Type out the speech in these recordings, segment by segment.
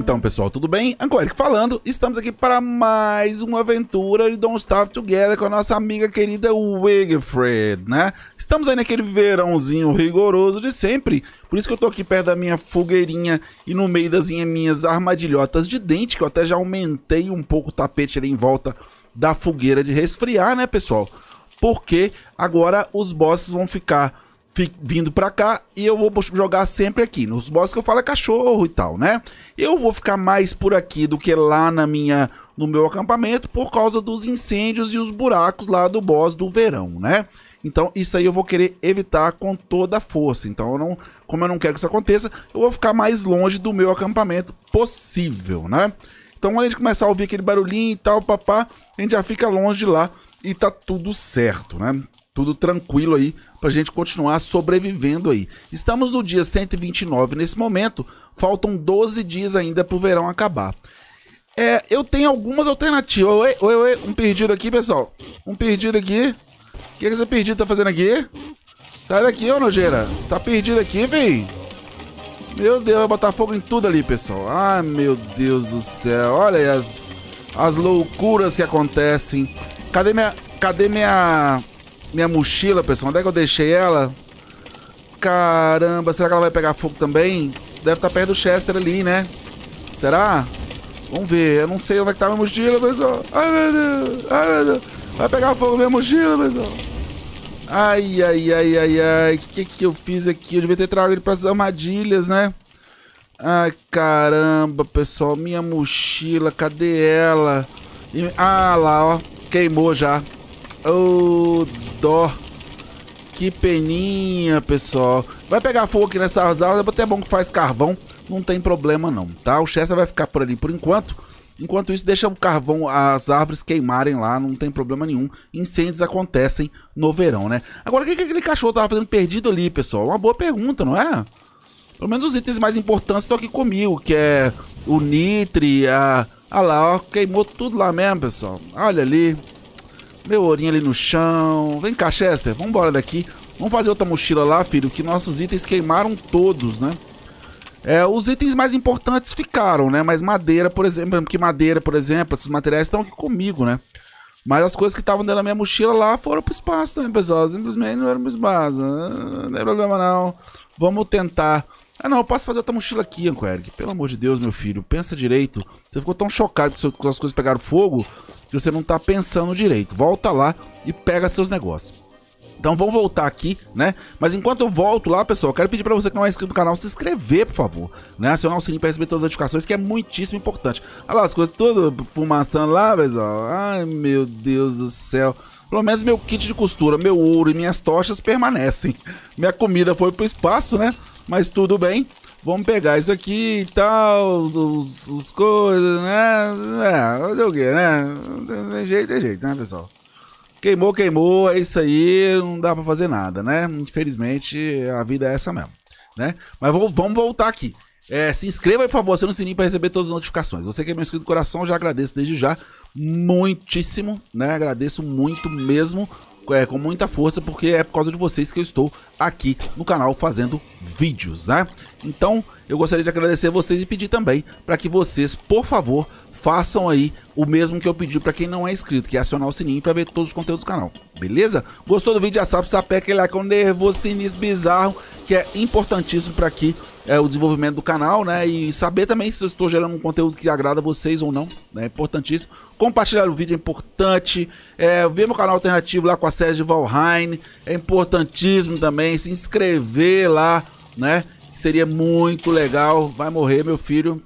Então, pessoal, tudo bem? Ancoric falando, estamos aqui para mais uma aventura de Don't Starve Together com a nossa amiga querida Wigfred, né? Estamos aí naquele verãozinho rigoroso de sempre, por isso que eu tô aqui perto da minha fogueirinha e no meio das minhas armadilhotas de dente, que eu até já aumentei um pouco o tapete ali em volta da fogueira de resfriar, né, pessoal? Porque agora os bosses vão ficar vindo pra cá e eu vou jogar sempre aqui. Nos bosses que eu falo é cachorro e tal, né? Eu vou ficar mais por aqui do que lá na minha, no meu acampamento por causa dos incêndios e os buracos lá do boss do verão, né? Então isso aí eu vou querer evitar com toda a força. Então eu não, como eu não quero que isso aconteça, eu vou ficar mais longe do meu acampamento possível, né? Então quando a gente começar a ouvir aquele barulhinho e tal, papá, a gente já fica longe de lá e tá tudo certo, né? Tudo tranquilo aí para a gente continuar sobrevivendo aí. Estamos no dia 129 nesse momento, faltam 12 dias ainda para o verão acabar. É, eu tenho algumas alternativas. Oi, oi, oi, um perdido aqui, pessoal. Um perdido aqui. O que, que esse perdido tá fazendo aqui? Sai daqui, ô nojeira. Você tá perdido aqui, vem Meu Deus, vai botar fogo em tudo ali, pessoal. Ai, meu Deus do céu. Olha as, as loucuras que acontecem. Cadê minha... Cadê minha minha mochila, pessoal. Onde é que eu deixei ela? Caramba, será que ela vai pegar fogo também? Deve estar tá perto do Chester ali, né? Será? Vamos ver. Eu não sei onde é que tá minha mochila, pessoal. Ai, meu Deus. Ai, meu Deus. Vai pegar fogo minha mochila, pessoal. Ai, ai, ai, ai, ai. O que que eu fiz aqui? Eu devia ter trago ele as armadilhas, né? Ai, caramba, pessoal. Minha mochila, cadê ela? Ah, lá, ó. Queimou já. Ô, oh, dó. Que peninha, pessoal. Vai pegar fogo aqui nessas árvores, até bom que faz carvão. Não tem problema não, tá? O Chester vai ficar por ali por enquanto. Enquanto isso, deixa o carvão, as árvores queimarem lá, não tem problema nenhum. Incêndios acontecem no verão, né? Agora, o que, que aquele cachorro tava fazendo perdido ali, pessoal? Uma boa pergunta, não é? Pelo menos os itens mais importantes estão aqui comigo, que é o nitre, a... Olha lá, ó, queimou tudo lá mesmo, pessoal. Olha ali, meu ourinho ali no chão. Vem cá, Chester, vamos embora daqui. Vamos fazer outra mochila lá, filho, que nossos itens queimaram todos, né? É, os itens mais importantes ficaram, né? Mas madeira, por exemplo, que madeira, por exemplo, esses materiais estão aqui comigo, né? Mas as coisas que estavam dentro da minha mochila lá foram pro espaço também, pessoal. Simplesmente não eram pro espaço. Ah, não tem problema não. Vamos tentar ah não, eu posso fazer outra mochila aqui, Anco Eric. Pelo amor de Deus, meu filho, pensa direito. Você ficou tão chocado que as coisas pegaram fogo que você não tá pensando direito. Volta lá e pega seus negócios. Então vamos voltar aqui, né? Mas enquanto eu volto lá, pessoal, quero pedir para você que não é inscrito no canal se inscrever, por favor, né? Acionar o sininho para receber todas as notificações, que é muitíssimo importante. Olha lá, as coisas todas fumaçando lá, pessoal. Ai, meu Deus do céu. Pelo menos meu kit de costura, meu ouro e minhas tochas permanecem. Minha comida foi pro espaço, né? mas tudo bem. Vamos pegar isso aqui e tal, os, os, os coisas, né? É, fazer o quê, né? Tem jeito, tem jeito, né, pessoal? Queimou, queimou, é isso aí, não dá pra fazer nada, né? Infelizmente, a vida é essa mesmo, né? Mas vou, vamos voltar aqui. É, se inscreva aí, por favor, no sininho para receber todas as notificações. Você que é meu inscrito do coração, já agradeço desde já muitíssimo, né? Agradeço muito mesmo é, com muita força, porque é por causa de vocês que eu estou aqui no canal fazendo vídeos, né? Então, eu gostaria de agradecer vocês e pedir também para que vocês, por favor, façam aí o mesmo que eu pedi para quem não é inscrito, que é acionar o sininho para ver todos os conteúdos do canal, beleza? Gostou do vídeo? Já sabe, sapé aquele like, é um nervoso, sinistro, bizarro, que é importantíssimo para aqui é, o desenvolvimento do canal, né? E saber também se eu estou gerando um conteúdo que agrada a vocês ou não, né? É importantíssimo. Compartilhar o vídeo é importante. É, ver meu canal alternativo lá com a Sérgio Valheim é importantíssimo também. Se inscrever lá, né? Seria muito legal. Vai morrer, meu filho.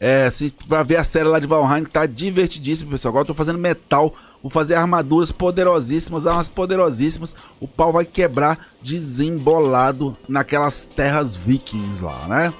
É, assim, pra ver a série lá de Valheim, que tá divertidíssimo, pessoal. Agora eu tô fazendo metal, vou fazer armaduras poderosíssimas, armas poderosíssimas. O pau vai quebrar desembolado naquelas terras vikings lá, né?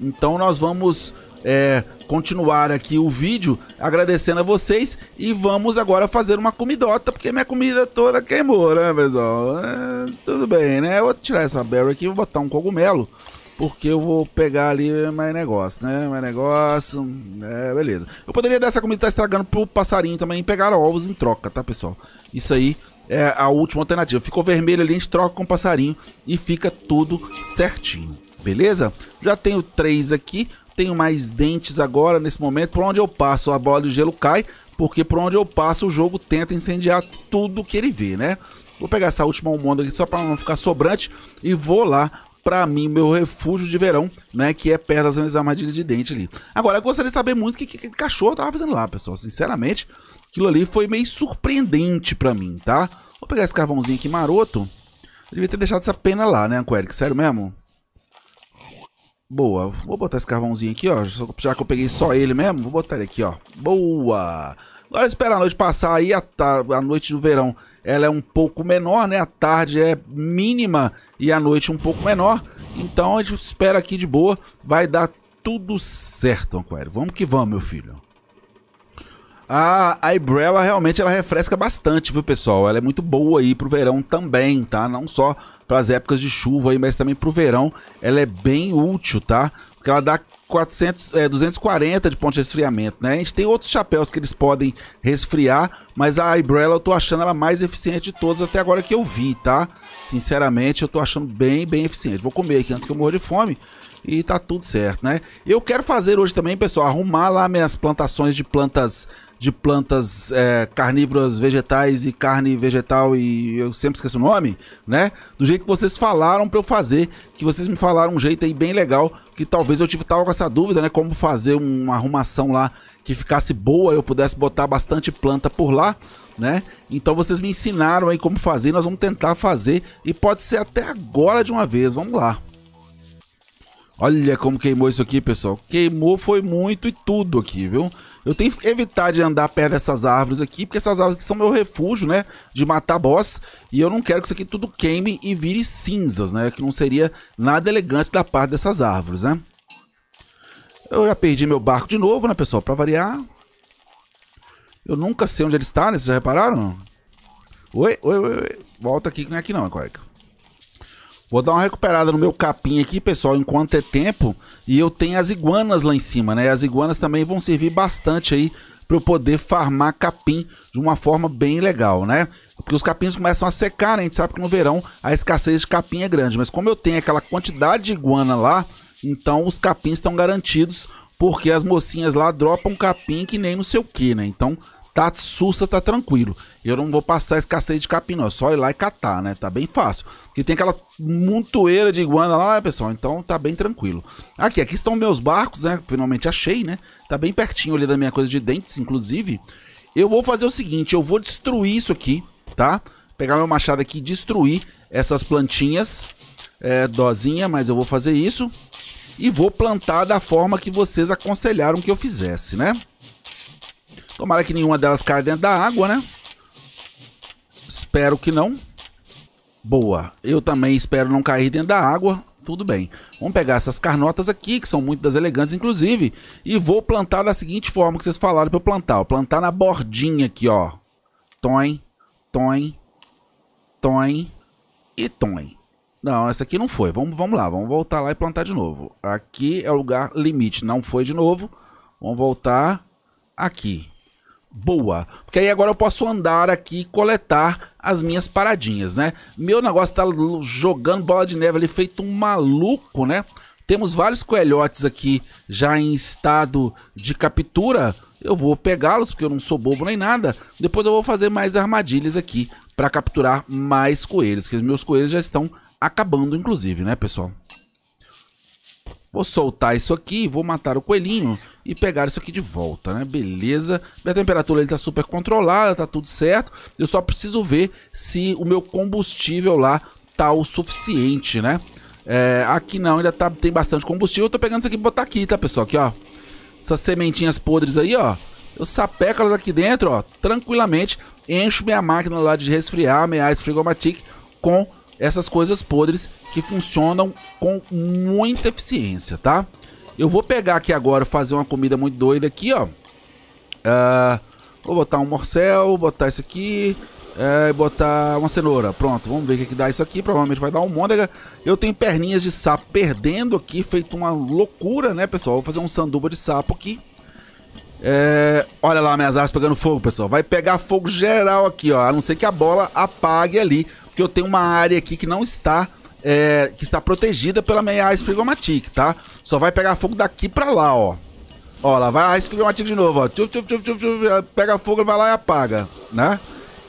Então nós vamos é, continuar aqui o vídeo agradecendo a vocês e vamos agora fazer uma comidota, porque minha comida toda queimou, né, pessoal? É, tudo bem, né? Eu vou tirar essa berry aqui e vou botar um cogumelo, porque eu vou pegar ali mais negócio, né? Mais negócio, é, beleza. Eu poderia dar essa comida estragando tá estragando pro passarinho também e pegar ovos em troca, tá, pessoal? Isso aí é a última alternativa. Ficou vermelho ali, a gente troca com o passarinho e fica tudo certinho beleza? Já tenho três aqui, tenho mais dentes agora nesse momento. Por onde eu passo, a bola de gelo cai, porque por onde eu passo, o jogo tenta incendiar tudo que ele vê, né? Vou pegar essa última almôndega aqui só para não ficar sobrante e vou lá para mim, meu refúgio de verão, né? Que é perto das minhas armadilhas de dente ali. Agora, eu gostaria de saber muito o que, que, que cachorro tava fazendo lá, pessoal. Sinceramente, aquilo ali foi meio surpreendente para mim, tá? Vou pegar esse carvãozinho aqui maroto. Eu devia ter deixado essa pena lá, né, Aquaric? Sério mesmo? Boa. Vou botar esse carvãozinho aqui, ó. Já que eu peguei só ele mesmo, vou botar ele aqui, ó. Boa. Agora espera a noite passar aí, a, a noite do verão ela é um pouco menor, né? A tarde é mínima e a noite um pouco menor. Então a gente espera aqui de boa, vai dar tudo certo, Aquário. Vamos que vamos, meu filho. A, a Ibrella realmente ela refresca bastante, viu, pessoal? Ela é muito boa aí pro verão também, tá? Não só para as épocas de chuva aí, mas também pro verão. Ela é bem útil, tá? Porque ela dá 400, é, 240 de ponto de resfriamento, né? A gente tem outros chapéus que eles podem resfriar, mas a Ibrella eu tô achando ela mais eficiente de todos até agora que eu vi, tá? Sinceramente, eu tô achando bem, bem eficiente. Vou comer aqui antes que eu morra de fome e tá tudo certo, né? Eu quero fazer hoje também, pessoal, arrumar lá minhas plantações de plantas de plantas é, carnívoras vegetais e carne vegetal e eu sempre esqueço o nome, né? Do jeito que vocês falaram para eu fazer, que vocês me falaram um jeito aí bem legal, que talvez eu tive tal com essa dúvida, né? Como fazer uma arrumação lá que ficasse boa, eu pudesse botar bastante planta por lá, né? Então vocês me ensinaram aí como fazer, nós vamos tentar fazer e pode ser até agora de uma vez, vamos lá. Olha como queimou isso aqui, pessoal. Queimou foi muito e tudo aqui, viu? Eu tenho que evitar de andar perto dessas árvores aqui, porque essas árvores aqui são meu refúgio, né? De matar boss. E eu não quero que isso aqui tudo queime e vire cinzas, né? Que não seria nada elegante da parte dessas árvores, né? Eu já perdi meu barco de novo, né, pessoal? Pra variar. Eu nunca sei onde ele está, né? Vocês já repararam? Oi, oi, oi, oi. Volta aqui que não é aqui não, é Vou dar uma recuperada no meu capim aqui, pessoal, enquanto é tempo. E eu tenho as iguanas lá em cima, né? As iguanas também vão servir bastante aí para eu poder farmar capim de uma forma bem legal, né? Porque os capins começam a secar, né? A gente sabe que no verão a escassez de capim é grande. Mas como eu tenho aquela quantidade de iguana lá, então os capins estão garantidos. Porque as mocinhas lá dropam capim que nem não sei o que, né? Então tá sussa, tá tranquilo. Eu não vou passar escassez de capim, não. É só ir lá e catar, né? Tá bem fácil. Porque tem aquela montoeira de iguana lá, né, pessoal. Então tá bem tranquilo. Aqui, aqui estão meus barcos, né? Finalmente achei, né? Tá bem pertinho ali da minha coisa de dentes, inclusive. Eu vou fazer o seguinte, eu vou destruir isso aqui, tá? Pegar meu machado aqui e destruir essas plantinhas. É, dozinha, mas eu vou fazer isso. E vou plantar da forma que vocês aconselharam que eu fizesse, né? Tomara que nenhuma delas caia dentro da água, né? Espero que não. Boa. Eu também espero não cair dentro da água. Tudo bem. Vamos pegar essas carnotas aqui, que são muito das elegantes, inclusive. E vou plantar da seguinte forma que vocês falaram para eu plantar. Plantar na bordinha aqui, ó. Toin, toin, toin e toin. Não, essa aqui não foi. Vamos, vamos lá, vamos voltar lá e plantar de novo. Aqui é o lugar limite, não foi de novo. Vamos voltar aqui boa. Porque aí agora eu posso andar aqui e coletar as minhas paradinhas, né? Meu negócio tá jogando bola de neve ali, feito um maluco, né? Temos vários coelhotes aqui já em estado de captura. Eu vou pegá-los, porque eu não sou bobo nem nada. Depois eu vou fazer mais armadilhas aqui para capturar mais coelhos, que meus coelhos já estão acabando, inclusive, né, pessoal? Vou soltar isso aqui, vou matar o coelhinho e pegar isso aqui de volta, né? Beleza. Minha temperatura ele tá super controlada, tá tudo certo. Eu só preciso ver se o meu combustível lá tá o suficiente, né? É, aqui não, ainda tá, tem bastante combustível. Eu tô pegando isso aqui pra botar aqui, tá, pessoal? Aqui, ó. Essas sementinhas podres aí, ó. Eu sapeco elas aqui dentro, ó. Tranquilamente. Encho minha máquina lá de resfriar, minha Ice Frigomatic, com essas coisas podres que funcionam com muita eficiência, tá? Eu vou pegar aqui agora, fazer uma comida muito doida aqui, ó. Uh, vou botar um morcel, botar isso aqui, eh, e botar uma cenoura. Pronto, vamos ver o que, que dá isso aqui. Provavelmente vai dar um môndega. Eu tenho perninhas de sapo perdendo aqui, feito uma loucura, né, pessoal? Vou fazer um sanduba de sapo aqui. É, olha lá minhas asas pegando fogo, pessoal. Vai pegar fogo geral aqui, ó. A não ser que a bola apague ali que eu tenho uma área aqui que não está é, que está protegida pela meia Ice Frigomatic, tá? Só vai pegar fogo daqui pra lá, ó. Ó, lá vai a Ice Frigomatic de novo, ó. Tchuf, tchuf, tchuf, tchuf, pega fogo, vai lá e apaga, né?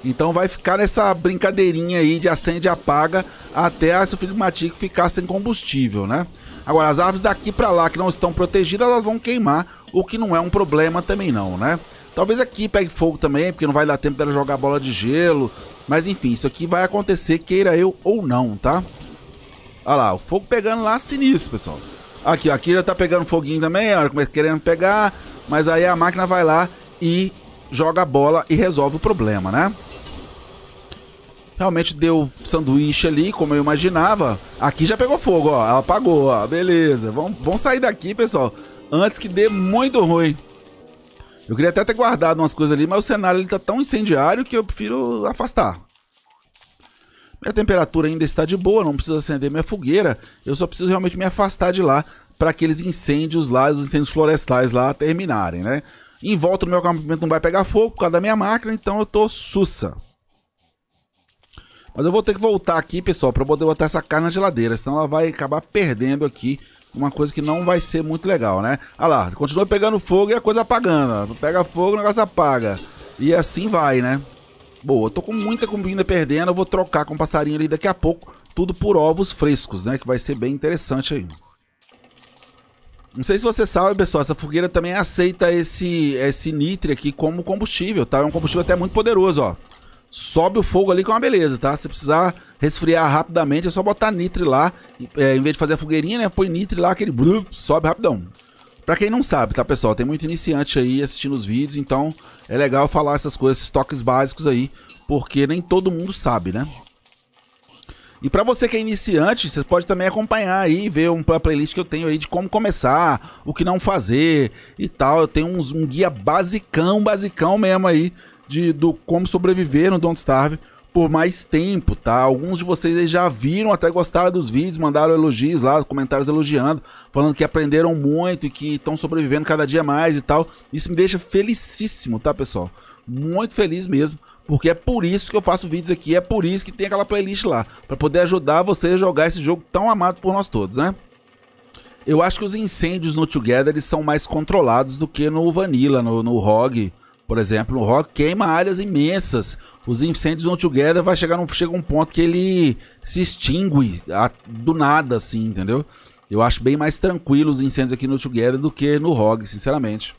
Então vai ficar nessa brincadeirinha aí de acende e apaga até a Ice Frigomatic ficar sem combustível, né? Agora, as árvores daqui pra lá que não estão protegidas, elas vão queimar, o que não é um problema também não, né? Talvez aqui pegue fogo também, porque não vai dar tempo dela jogar bola de gelo. Mas enfim, isso aqui vai acontecer, queira eu ou não, tá? Olha lá, o fogo pegando lá sinistro, pessoal. Aqui, ó, aqui já tá pegando foguinho também, ó, querendo pegar. Mas aí a máquina vai lá e joga a bola e resolve o problema, né? Realmente deu sanduíche ali, como eu imaginava. Aqui já pegou fogo, ó. Ela apagou, ó. Beleza. vamos sair daqui, pessoal. Antes que dê muito ruim. Eu queria até ter guardado umas coisas ali, mas o cenário ele tá tão incendiário que eu prefiro afastar. Minha temperatura ainda está de boa, não preciso acender minha fogueira. Eu só preciso realmente me afastar de lá para aqueles incêndios lá, os incêndios florestais lá terminarem, né? Em volta do meu acampamento não vai pegar fogo por causa da minha máquina, então eu tô sussa. Mas eu vou ter que voltar aqui, pessoal, para poder botar essa carne na geladeira, senão ela vai acabar perdendo aqui uma coisa que não vai ser muito legal, né? Ah lá, continua pegando fogo e a coisa apagando. Pega fogo, o negócio apaga. E assim vai, né? Boa, eu tô com muita comida perdendo, eu vou trocar com o passarinho ali daqui a pouco. Tudo por ovos frescos, né? Que vai ser bem interessante aí. Não sei se você sabe, pessoal, essa fogueira também aceita esse, esse nitre aqui como combustível, tá? É um combustível até muito poderoso, ó sobe o fogo ali com é uma beleza, tá? Se precisar resfriar rapidamente, é só botar nitre lá. É, em vez de fazer a fogueirinha, né? Põe nitre lá, aquele blu, sobe rapidão. Pra quem não sabe, tá, pessoal? Tem muito iniciante aí assistindo os vídeos, então é legal falar essas coisas, esses toques básicos aí, porque nem todo mundo sabe, né? E para você que é iniciante, você pode também acompanhar aí, ver uma playlist que eu tenho aí de como começar, o que não fazer e tal. Eu tenho uns, um guia basicão, basicão mesmo aí, de, do como sobreviver no Don't Starve por mais tempo, tá? Alguns de vocês já viram, até gostaram dos vídeos, mandaram elogios lá, comentários elogiando, falando que aprenderam muito e que estão sobrevivendo cada dia mais e tal. Isso me deixa felicíssimo, tá, pessoal? Muito feliz mesmo, porque é por isso que eu faço vídeos aqui, é por isso que tem aquela playlist lá, para poder ajudar vocês a jogar esse jogo tão amado por nós todos, né? Eu acho que os incêndios no Together eles são mais controlados do que no Vanilla, no, no ROG por exemplo, o rock queima áreas imensas. Os incêndios on together vai chegar num, chega um ponto que ele se extingue a, do nada, assim, entendeu? Eu acho bem mais tranquilo os incêndios aqui no Together do que no ROG, sinceramente.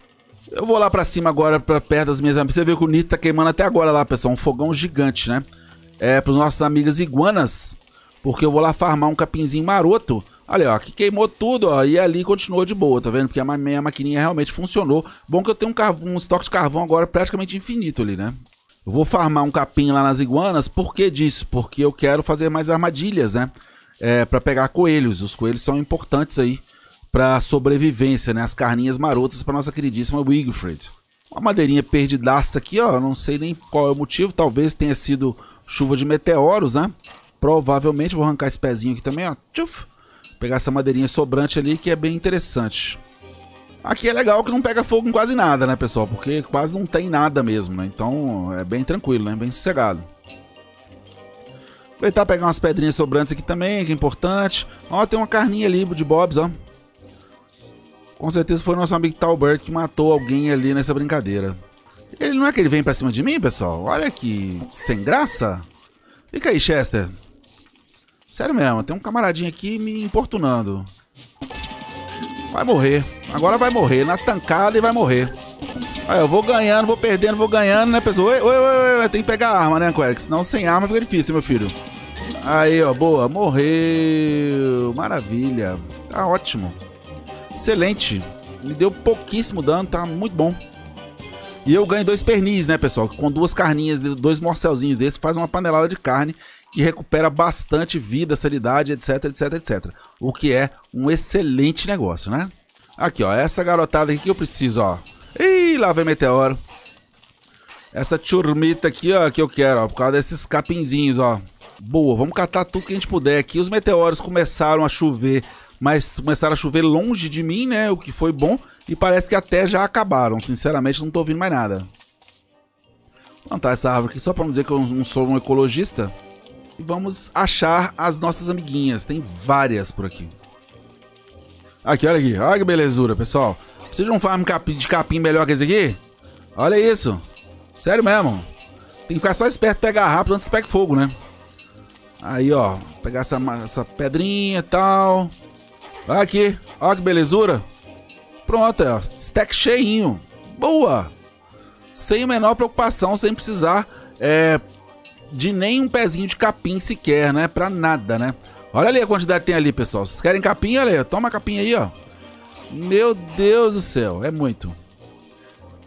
Eu vou lá pra cima agora, para perto das minhas amigas. Você viu que o Nito tá queimando até agora lá, pessoal. Um fogão gigante, né? É, pros nossos amigos iguanas. Porque eu vou lá farmar um capinzinho maroto Olha, ó, que queimou tudo, ó, e ali continuou de boa, tá vendo? Porque a minha maquininha realmente funcionou. Bom que eu tenho um, carvão, um estoque de carvão agora praticamente infinito ali, né? Eu vou farmar um capim lá nas iguanas, por que disso? Porque eu quero fazer mais armadilhas, né? É, para pegar coelhos, os coelhos são importantes aí para sobrevivência, né? As carninhas marotas para nossa queridíssima Wigfred. Uma madeirinha perdidaça aqui, ó. Não sei nem qual é o motivo. Talvez tenha sido chuva de meteoros, né? Provavelmente. Vou arrancar esse pezinho aqui também, ó. Tchuf pegar essa madeirinha sobrante ali, que é bem interessante. Aqui é legal que não pega fogo em quase nada, né, pessoal? Porque quase não tem nada mesmo, né? Então é bem tranquilo, né? Bem sossegado. Aproveitar pegar umas pedrinhas sobrantes aqui também, que é importante. Ó, tem uma carninha ali de Bob's, ó. Com certeza foi nosso amigo Talbert que matou alguém ali nessa brincadeira. Ele não é que ele vem pra cima de mim, pessoal? Olha que sem graça. Fica aí, Chester. Sério mesmo, tem um camaradinho aqui me importunando. Vai morrer. Agora vai morrer. Na tancada e vai morrer. Aí eu vou ganhando, vou perdendo, vou ganhando, né, pessoal? Oi, oi, oi, oi. Tem que pegar arma, né, Querc? Senão sem arma fica difícil, meu filho. Aí, ó, boa. Morreu. Maravilha. Tá ótimo. Excelente. Me deu pouquíssimo dano, tá muito bom. E eu ganho dois pernis, né, pessoal? Com duas carninhas, dois morcelzinhos desses, faz uma panelada de carne que recupera bastante vida, sanidade, etc, etc, etc. O que é um excelente negócio, né? Aqui, ó, essa garotada aqui que eu preciso, ó. Ih, lá vem meteoro. Essa churmita aqui, ó, que eu quero, ó, por causa desses capinzinhos, ó. Boa, vamos catar tudo que a gente puder aqui. Os meteoros começaram a chover, mas começaram a chover longe de mim, né? O que foi bom. E parece que até já acabaram. Sinceramente, não tô ouvindo mais nada plantar essa árvore aqui só para não dizer que eu não sou um ecologista e vamos achar as nossas amiguinhas. Tem várias por aqui. Aqui, olha aqui. Olha que belezura, pessoal. Precisa de um farm de capim melhor que esse aqui? Olha isso. Sério mesmo. Tem que ficar só esperto pegar rápido antes que pegue fogo, né? Aí, ó. Pegar essa, essa pedrinha e tal. Olha aqui. Olha que belezura. Pronto, é, ó. Stack cheinho. Boa. Sem a menor preocupação, sem precisar é, de nem um pezinho de capim sequer, né? Pra nada, né? Olha ali a quantidade que tem ali, pessoal. Vocês querem capim? Olha aí, toma capim aí, ó. Meu Deus do céu, é muito.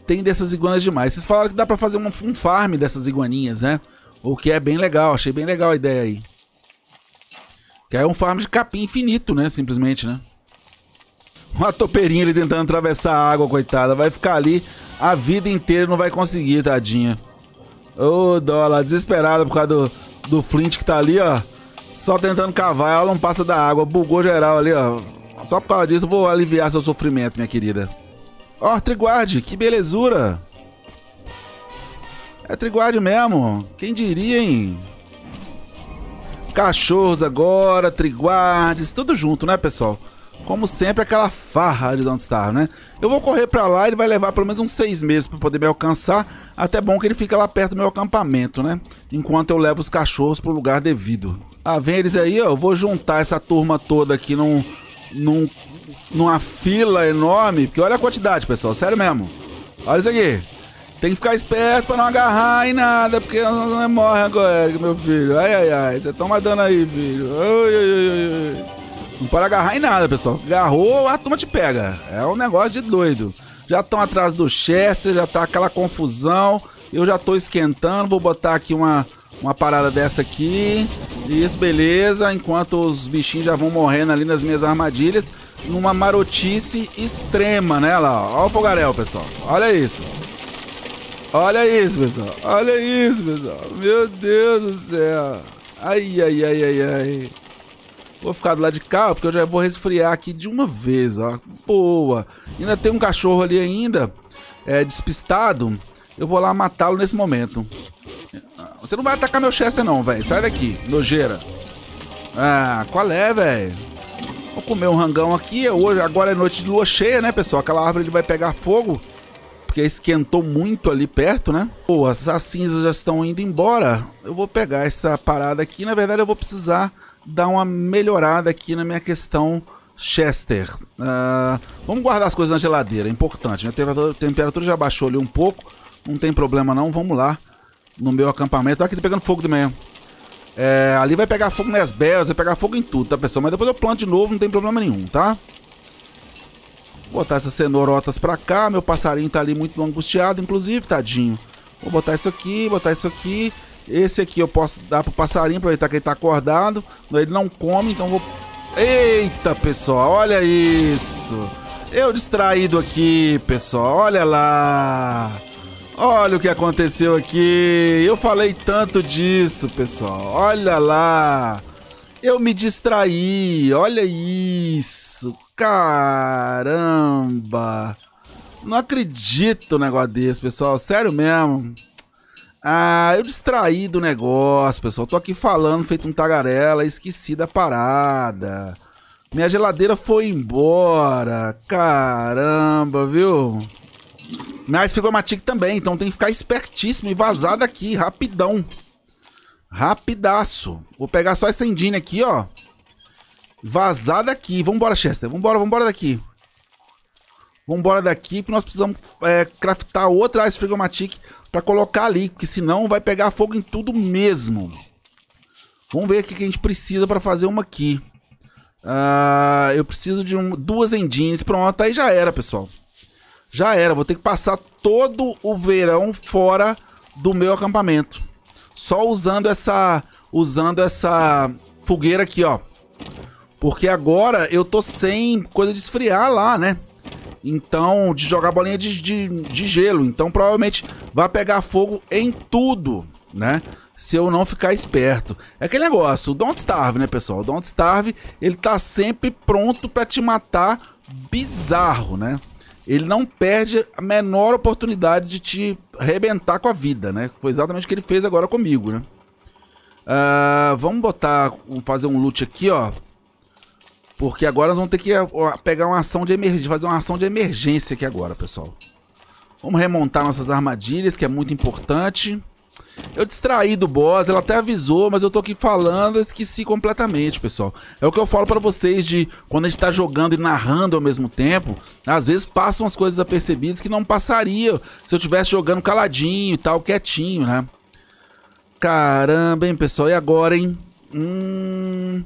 Tem dessas iguanas demais. Vocês falaram que dá pra fazer um, um farm dessas iguaninhas, né? O que é bem legal, achei bem legal a ideia aí. Que é um farm de capim infinito, né? Simplesmente, né? Uma topeirinha ali tentando atravessar a água, coitada. Vai ficar ali a vida inteira não vai conseguir, tadinha. Ô, oh, dólar, desesperada por causa do, do Flint que tá ali, ó. Só tentando cavar, ela não passa da água. Bugou geral ali, ó. Só por causa disso, vou aliviar seu sofrimento, minha querida. Ó, oh, Triguard, que belezura. É Triguard mesmo. Quem diria, hein? Cachorros agora, Triguardes, tudo junto, né, pessoal? Como sempre, aquela farra de Don't Star, né? Eu vou correr pra lá, ele vai levar pelo menos uns seis meses pra poder me alcançar. Até bom que ele fica lá perto do meu acampamento, né? Enquanto eu levo os cachorros pro lugar devido. Ah, vem eles aí, ó. Eu vou juntar essa turma toda aqui num, num, numa fila enorme. Porque olha a quantidade, pessoal. Sério mesmo. Olha isso aqui. Tem que ficar esperto pra não agarrar em nada, porque não é morre agora, meu filho. Ai, ai, ai. Você toma dano aí, filho. Ai, ai, ai, ai. Não pode agarrar em nada, pessoal. Agarrou, a turma te pega. É um negócio de doido. Já estão atrás do Chester, já tá aquela confusão. Eu já tô esquentando, vou botar aqui uma, uma parada dessa aqui. Isso, beleza. Enquanto os bichinhos já vão morrendo ali nas minhas armadilhas. Numa marotice extrema, né? Olha lá, ó. Olha o fogaréu, pessoal. Olha isso. Olha isso, pessoal. Olha isso, pessoal. Meu Deus do céu. Ai, ai, ai, ai, ai. Vou ficar do lado de cá, porque eu já vou resfriar aqui de uma vez, ó. Boa. Ainda tem um cachorro ali ainda, é, despistado. Eu vou lá matá-lo nesse momento. Você não vai atacar meu Chester não, velho. Sai daqui, nojeira. Ah, qual é, velho? Vou comer um rangão aqui. É hoje, agora é noite de lua cheia, né, pessoal? Aquela árvore ele vai pegar fogo. Porque esquentou muito ali perto, né? Boa, as cinzas já estão indo embora. Eu vou pegar essa parada aqui. Na verdade, eu vou precisar dar uma melhorada aqui na minha questão Chester. Uh, vamos guardar as coisas na geladeira, é importante. Minha né? temperatura, temperatura, já baixou ali um pouco, não tem problema não, vamos lá. No meu acampamento, olha aqui tá pegando fogo também. É, ali vai pegar fogo nas belas, vai pegar fogo em tudo, tá pessoal? Mas depois eu planto de novo, não tem problema nenhum, tá? Vou botar essas cenourotas pra cá, meu passarinho tá ali muito angustiado, inclusive, tadinho. Vou botar isso aqui, botar isso aqui esse aqui eu posso dar pro passarinho, aproveitar que ele tá acordado. Ele não come, então vou... Eita, pessoal, olha isso! Eu distraído aqui, pessoal, olha lá! Olha o que aconteceu aqui! Eu falei tanto disso, pessoal, olha lá! Eu me distraí, olha isso! Caramba! Não acredito no negócio desse, pessoal, sério mesmo! Ah, eu distraí do negócio, pessoal. Tô aqui falando, feito um tagarela, esqueci da parada. Minha geladeira foi embora. Caramba, viu? Mas ficou Matic também, então tem que ficar espertíssimo e vazar daqui, rapidão. Rapidaço. Vou pegar só essa endine aqui, ó. Vazar daqui. Vambora, Chester. Vambora, vambora daqui. Vambora daqui, porque nós precisamos é, craftar outra Ice Frigomatic para colocar ali, porque senão vai pegar fogo em tudo mesmo. Vamos ver o que a gente precisa para fazer uma aqui. Uh, eu preciso de um, duas engines. Pronto, aí já era, pessoal. Já era, vou ter que passar todo o verão fora do meu acampamento. Só usando essa usando essa fogueira aqui, ó. Porque agora eu tô sem coisa de esfriar lá, né? Então, de jogar bolinha de, de, de gelo. Então, provavelmente vai pegar fogo em tudo, né? se eu não ficar esperto. É aquele negócio, o Don't Starve, né, pessoal? O Don't Starve, ele tá sempre pronto para te matar bizarro, né? Ele não perde a menor oportunidade de te arrebentar com a vida, né? Foi exatamente o que ele fez agora comigo, né? Uh, vamos botar, fazer um loot aqui, ó. Porque agora nós vamos ter que é, pegar uma ação de emergência, fazer uma ação de emergência aqui agora, pessoal. Vamos remontar nossas armadilhas, que é muito importante. Eu distraí do boss, ela até avisou, mas eu tô aqui falando, esqueci completamente, pessoal. É o que eu falo pra vocês de quando a gente tá jogando e narrando ao mesmo tempo, às vezes passam as coisas apercebidas que não passaria se eu estivesse jogando caladinho e tal, quietinho, né? Caramba, hein, pessoal, e agora, hein? Hum...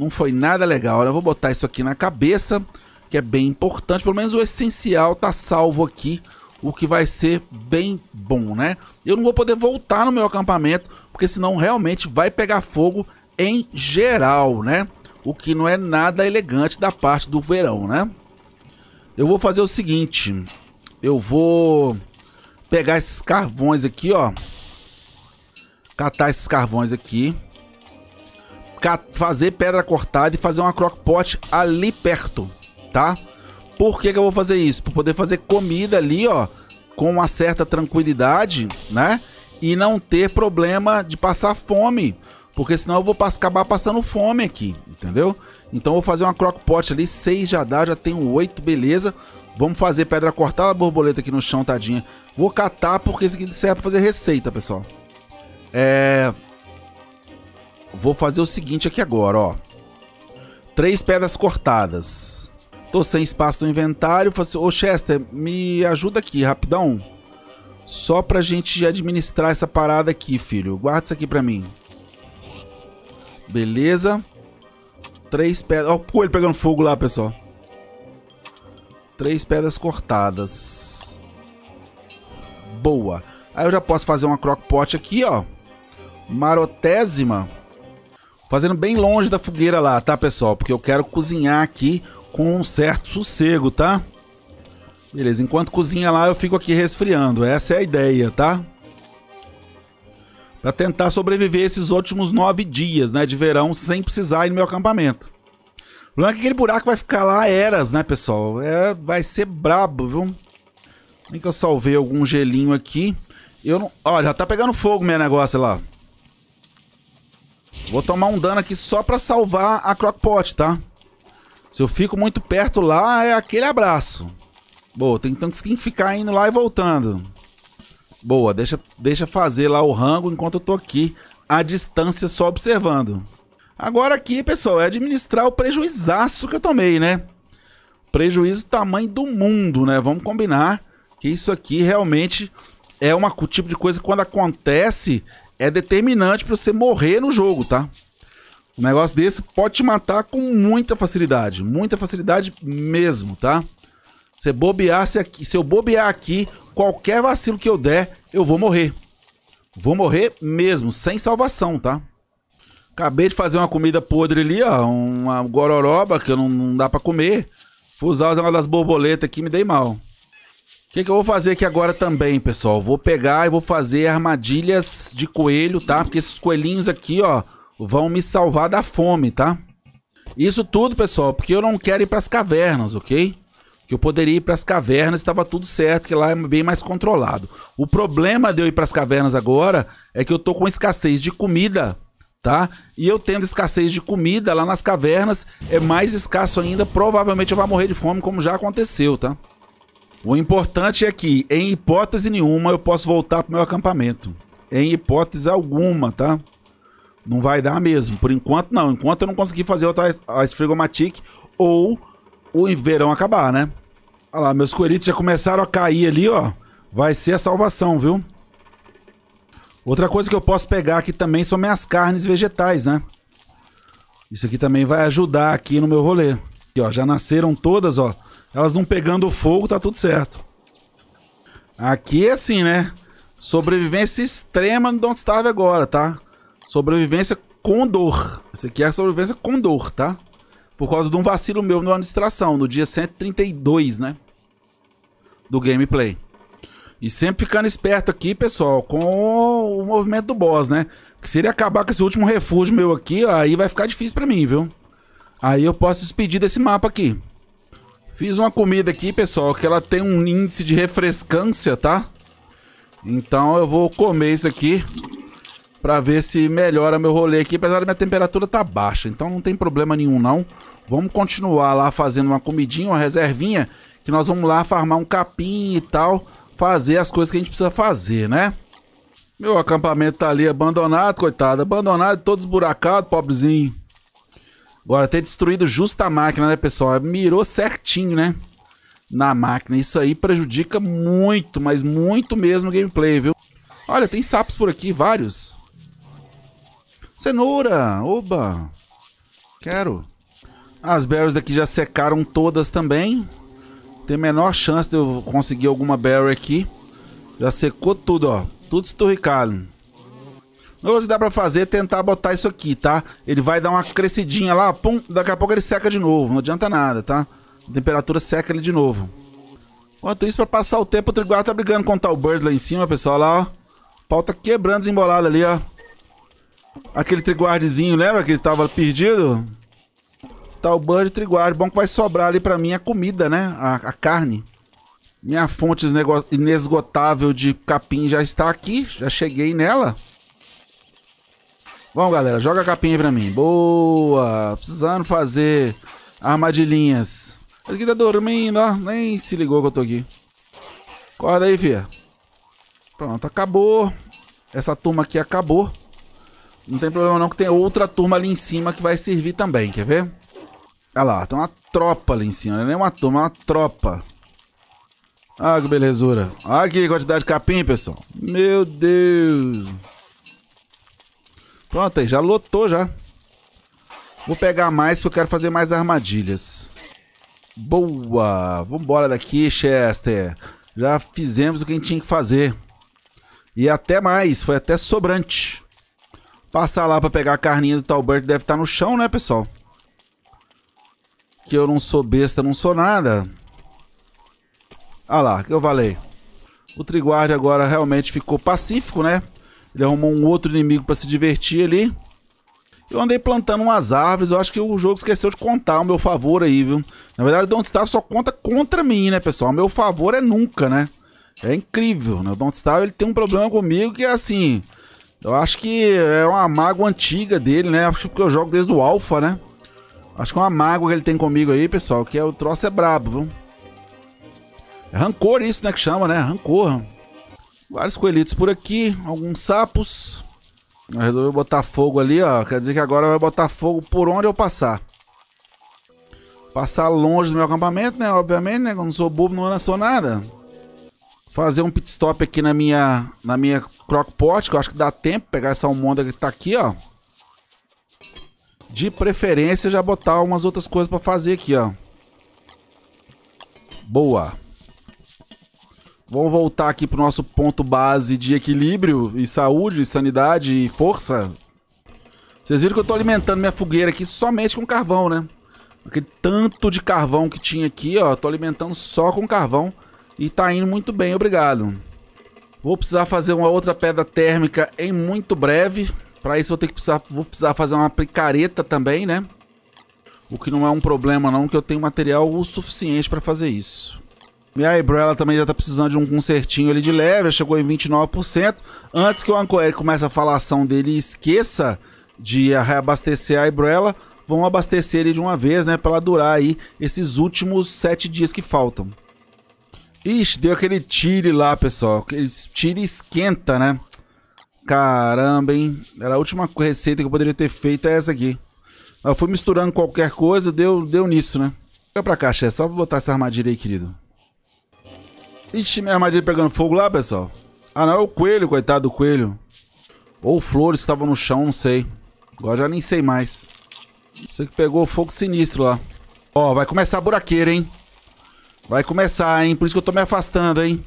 Não foi nada legal. Olha, eu vou botar isso aqui na cabeça, que é bem importante. Pelo menos o essencial tá salvo aqui, o que vai ser bem bom, né? Eu não vou poder voltar no meu acampamento, porque senão realmente vai pegar fogo em geral, né? O que não é nada elegante da parte do verão, né? Eu vou fazer o seguinte, eu vou pegar esses carvões aqui, ó. Catar esses carvões aqui fazer pedra cortada e fazer uma crockpot ali perto, tá? Por que, que eu vou fazer isso? Para poder fazer comida ali, ó, com uma certa tranquilidade, né? E não ter problema de passar fome, porque senão eu vou acabar passando fome aqui, entendeu? Então eu vou fazer uma crockpot ali, seis já dá, já tenho oito, beleza. Vamos fazer pedra cortada, borboleta aqui no chão, tadinha. Vou catar porque isso aqui serve para fazer receita, pessoal. É... Vou fazer o seguinte aqui agora, ó. Três pedras cortadas. Tô sem espaço no inventário. Assim, Ô Chester, me ajuda aqui, rapidão. Só pra gente administrar essa parada aqui, filho. Guarda isso aqui pra mim. Beleza. Três pedras... Ó o coelho pegando fogo lá, pessoal. Três pedras cortadas. Boa. Aí eu já posso fazer uma crockpot aqui, ó. Marotésima. Fazendo bem longe da fogueira lá, tá, pessoal? Porque eu quero cozinhar aqui com um certo sossego, tá? Beleza, enquanto cozinha lá, eu fico aqui resfriando. Essa é a ideia, tá? Pra tentar sobreviver esses últimos nove dias, né, de verão, sem precisar ir no meu acampamento. O problema é que aquele buraco vai ficar lá eras, né, pessoal? É, vai ser brabo, viu? Nem é que eu salvei algum gelinho aqui. Eu não... olha, já tá pegando fogo meu negócio lá. Vou tomar um dano aqui só pra salvar a Crockpot, tá? Se eu fico muito perto lá, é aquele abraço. Boa, tem, tem que ficar indo lá e voltando. Boa, deixa, deixa fazer lá o rango enquanto eu tô aqui à distância só observando. Agora aqui, pessoal, é administrar o prejuizaço que eu tomei, né? Prejuízo tamanho do mundo, né? Vamos combinar que isso aqui realmente é um tipo de coisa que quando acontece, é determinante para você morrer no jogo, tá? Um negócio desse pode te matar com muita facilidade. Muita facilidade mesmo, tá? Se, bobear, se, aqui, se eu bobear aqui, qualquer vacilo que eu der, eu vou morrer. Vou morrer mesmo, sem salvação, tá? Acabei de fazer uma comida podre ali, ó. Uma gororoba que não, não dá pra comer. Fui usar uma das borboletas aqui me dei mal. O que, que, eu vou fazer aqui agora também, pessoal? Vou pegar e vou fazer armadilhas de coelho, tá? Porque esses coelhinhos aqui, ó, vão me salvar da fome, tá? Isso tudo, pessoal, porque eu não quero ir pras cavernas, ok? Que eu poderia ir pras cavernas e tava tudo certo, que lá é bem mais controlado. O problema de eu ir pras cavernas agora é que eu tô com escassez de comida, tá? E eu tendo escassez de comida lá nas cavernas, é mais escasso ainda, provavelmente eu vou morrer de fome, como já aconteceu, tá? O importante é que, em hipótese nenhuma, eu posso voltar pro meu acampamento. Em hipótese alguma, tá? Não vai dar mesmo. Por enquanto, não. Enquanto eu não conseguir fazer outra esfregomatic ou o verão acabar, né? Olha lá, meus coelitos já começaram a cair ali, ó. Vai ser a salvação, viu? Outra coisa que eu posso pegar aqui também são minhas carnes vegetais, né? Isso aqui também vai ajudar aqui no meu rolê. Aqui, ó, já nasceram todas, ó elas não pegando fogo, tá tudo certo. Aqui é assim, né? Sobrevivência extrema no Don't Starve agora, tá? Sobrevivência com dor. Isso aqui é sobrevivência com dor, tá? Por causa de um vacilo meu na distração, no dia 132, né? Do gameplay. E sempre ficando esperto aqui, pessoal, com o movimento do boss, né? Porque se ele acabar com esse último refúgio meu aqui, aí vai ficar difícil pra mim, viu? Aí eu posso despedir desse mapa aqui. Fiz uma comida aqui, pessoal, que ela tem um índice de refrescância, tá? Então eu vou comer isso aqui pra ver se melhora meu rolê aqui, apesar da minha temperatura tá baixa, então não tem problema nenhum não. Vamos continuar lá fazendo uma comidinha, uma reservinha, que nós vamos lá farmar um capim e tal, fazer as coisas que a gente precisa fazer, né? Meu acampamento tá ali abandonado, coitado, abandonado, todo esburacado, pobrezinho. Agora, ter destruído justa a máquina, né, pessoal? Mirou certinho, né? Na máquina. Isso aí prejudica muito, mas muito mesmo o gameplay, viu? Olha, tem sapos por aqui, vários. Cenoura! Oba! Quero. As berries daqui já secaram todas também. Tem menor chance de eu conseguir alguma berry aqui. Já secou tudo, ó. Tudo esturricado. Negócio que dá pra fazer é tentar botar isso aqui, tá? Ele vai dar uma crescidinha lá, pum, daqui a pouco ele seca de novo. Não adianta nada, tá? A temperatura seca ele de novo. Enquanto isso, pra passar o tempo, o Triguar tá brigando com o tal Bird lá em cima, pessoal, lá, ó. Pau tá quebrando desembolado ali, ó. Aquele Triguardzinho, lembra que ele tava perdido? Tal Bird Triguard. Bom que vai sobrar ali pra mim a comida, né? A, a carne. Minha fonte inesgotável de capim já está aqui. Já cheguei nela. Vamos, galera, joga a capinha aí pra mim. Boa! Precisando fazer armadilhinhas. Esse aqui tá dormindo, ó. Nem se ligou que eu tô aqui. Acorda aí, fia. Pronto, acabou. Essa turma aqui acabou. Não tem problema não que tem outra turma ali em cima que vai servir também, quer ver? Olha lá, tem uma tropa ali em cima. Não é nem uma turma, é uma tropa. Ah, que belezura. Olha aqui a quantidade de capim, pessoal. Meu Deus. Pronto aí, já lotou já. Vou pegar mais porque eu quero fazer mais armadilhas. Boa! Vambora daqui, Chester. Já fizemos o que a gente tinha que fazer. E até mais, foi até sobrante. Passar lá pra pegar a carninha do Talbert deve estar tá no chão, né, pessoal? Que eu não sou besta, não sou nada. Ah lá, que eu falei. O Triguard agora realmente ficou pacífico, né? Ele arrumou um outro inimigo pra se divertir ali. Eu andei plantando umas árvores, eu acho que o jogo esqueceu de contar ao meu favor aí, viu? Na verdade, o Don't Starve só conta contra mim, né, pessoal? O meu favor é nunca, né? É incrível, né? O Don't Starve, ele tem um problema comigo que é assim... Eu acho que é uma mágoa antiga dele, né? Acho que eu jogo desde o Alpha, né? Acho que é uma mágoa que ele tem comigo aí, pessoal, que é, o troço é brabo, viu? É rancor isso, né, que chama, né? Rancor. Vários coelhitos por aqui, alguns sapos. Resolveu botar fogo ali, ó. Quer dizer que agora vai botar fogo por onde eu passar. Passar longe do meu acampamento, né? Obviamente, né? Eu não sou bobo, não lançou nada. Fazer um pit stop aqui na minha, na minha crockpot, que eu acho que dá tempo. Pegar essa almôndega que tá aqui, ó. De preferência, já botar umas outras coisas pra fazer aqui, ó. Boa. Vamos voltar aqui pro nosso ponto base de equilíbrio e saúde, sanidade e força. Vocês viram que eu tô alimentando minha fogueira aqui somente com carvão, né? Aquele tanto de carvão que tinha aqui, ó, tô alimentando só com carvão e tá indo muito bem, obrigado. Vou precisar fazer uma outra pedra térmica em muito breve. Para isso vou ter que precisar, vou precisar fazer uma picareta também, né? O que não é um problema não, que eu tenho material o suficiente para fazer isso. Minha a também já tá precisando de um consertinho ali de leve, chegou em 29%. Antes que o Ancoeri comece a falação dele e esqueça de reabastecer a Eyebrow, vão abastecer ele de uma vez, né, para ela durar aí esses últimos 7 dias que faltam. Ixi, deu aquele tire lá, pessoal. Aquele tire esquenta, né? Caramba, hein? Era a última receita que eu poderia ter feito é essa aqui. Eu fui misturando qualquer coisa, deu, deu nisso, né? Fica pra cá, chefe. Só botar essa armadilha aí, querido. Ixi, minha armadilha pegando fogo lá, pessoal. Ah, não, é o coelho, coitado do coelho. Ou flores que estavam no chão, não sei. Agora já nem sei mais. Você que pegou fogo sinistro lá. Ó, vai começar a buraqueira, hein? Vai começar, hein? Por isso que eu tô me afastando, hein?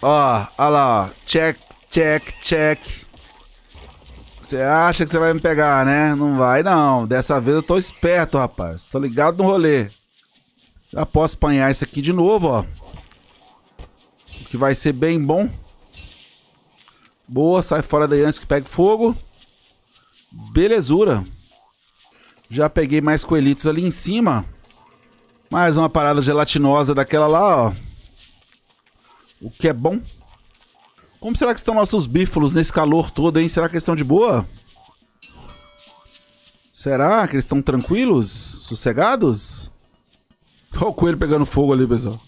Ó, ó lá, ó. Check, check, check. Você acha que você vai me pegar, né? Não vai, não. Dessa vez eu tô esperto, rapaz. Tô ligado no rolê. Já posso apanhar isso aqui de novo, ó. Que vai ser bem bom. Boa, sai fora daí antes que pegue fogo. Belezura. Já peguei mais coelhitos ali em cima. Mais uma parada gelatinosa daquela lá, ó. O que é bom. Como será que estão nossos bífalos nesse calor todo, hein? Será que eles estão de boa? Será que eles estão tranquilos? Sossegados? Olha o coelho pegando fogo ali, pessoal.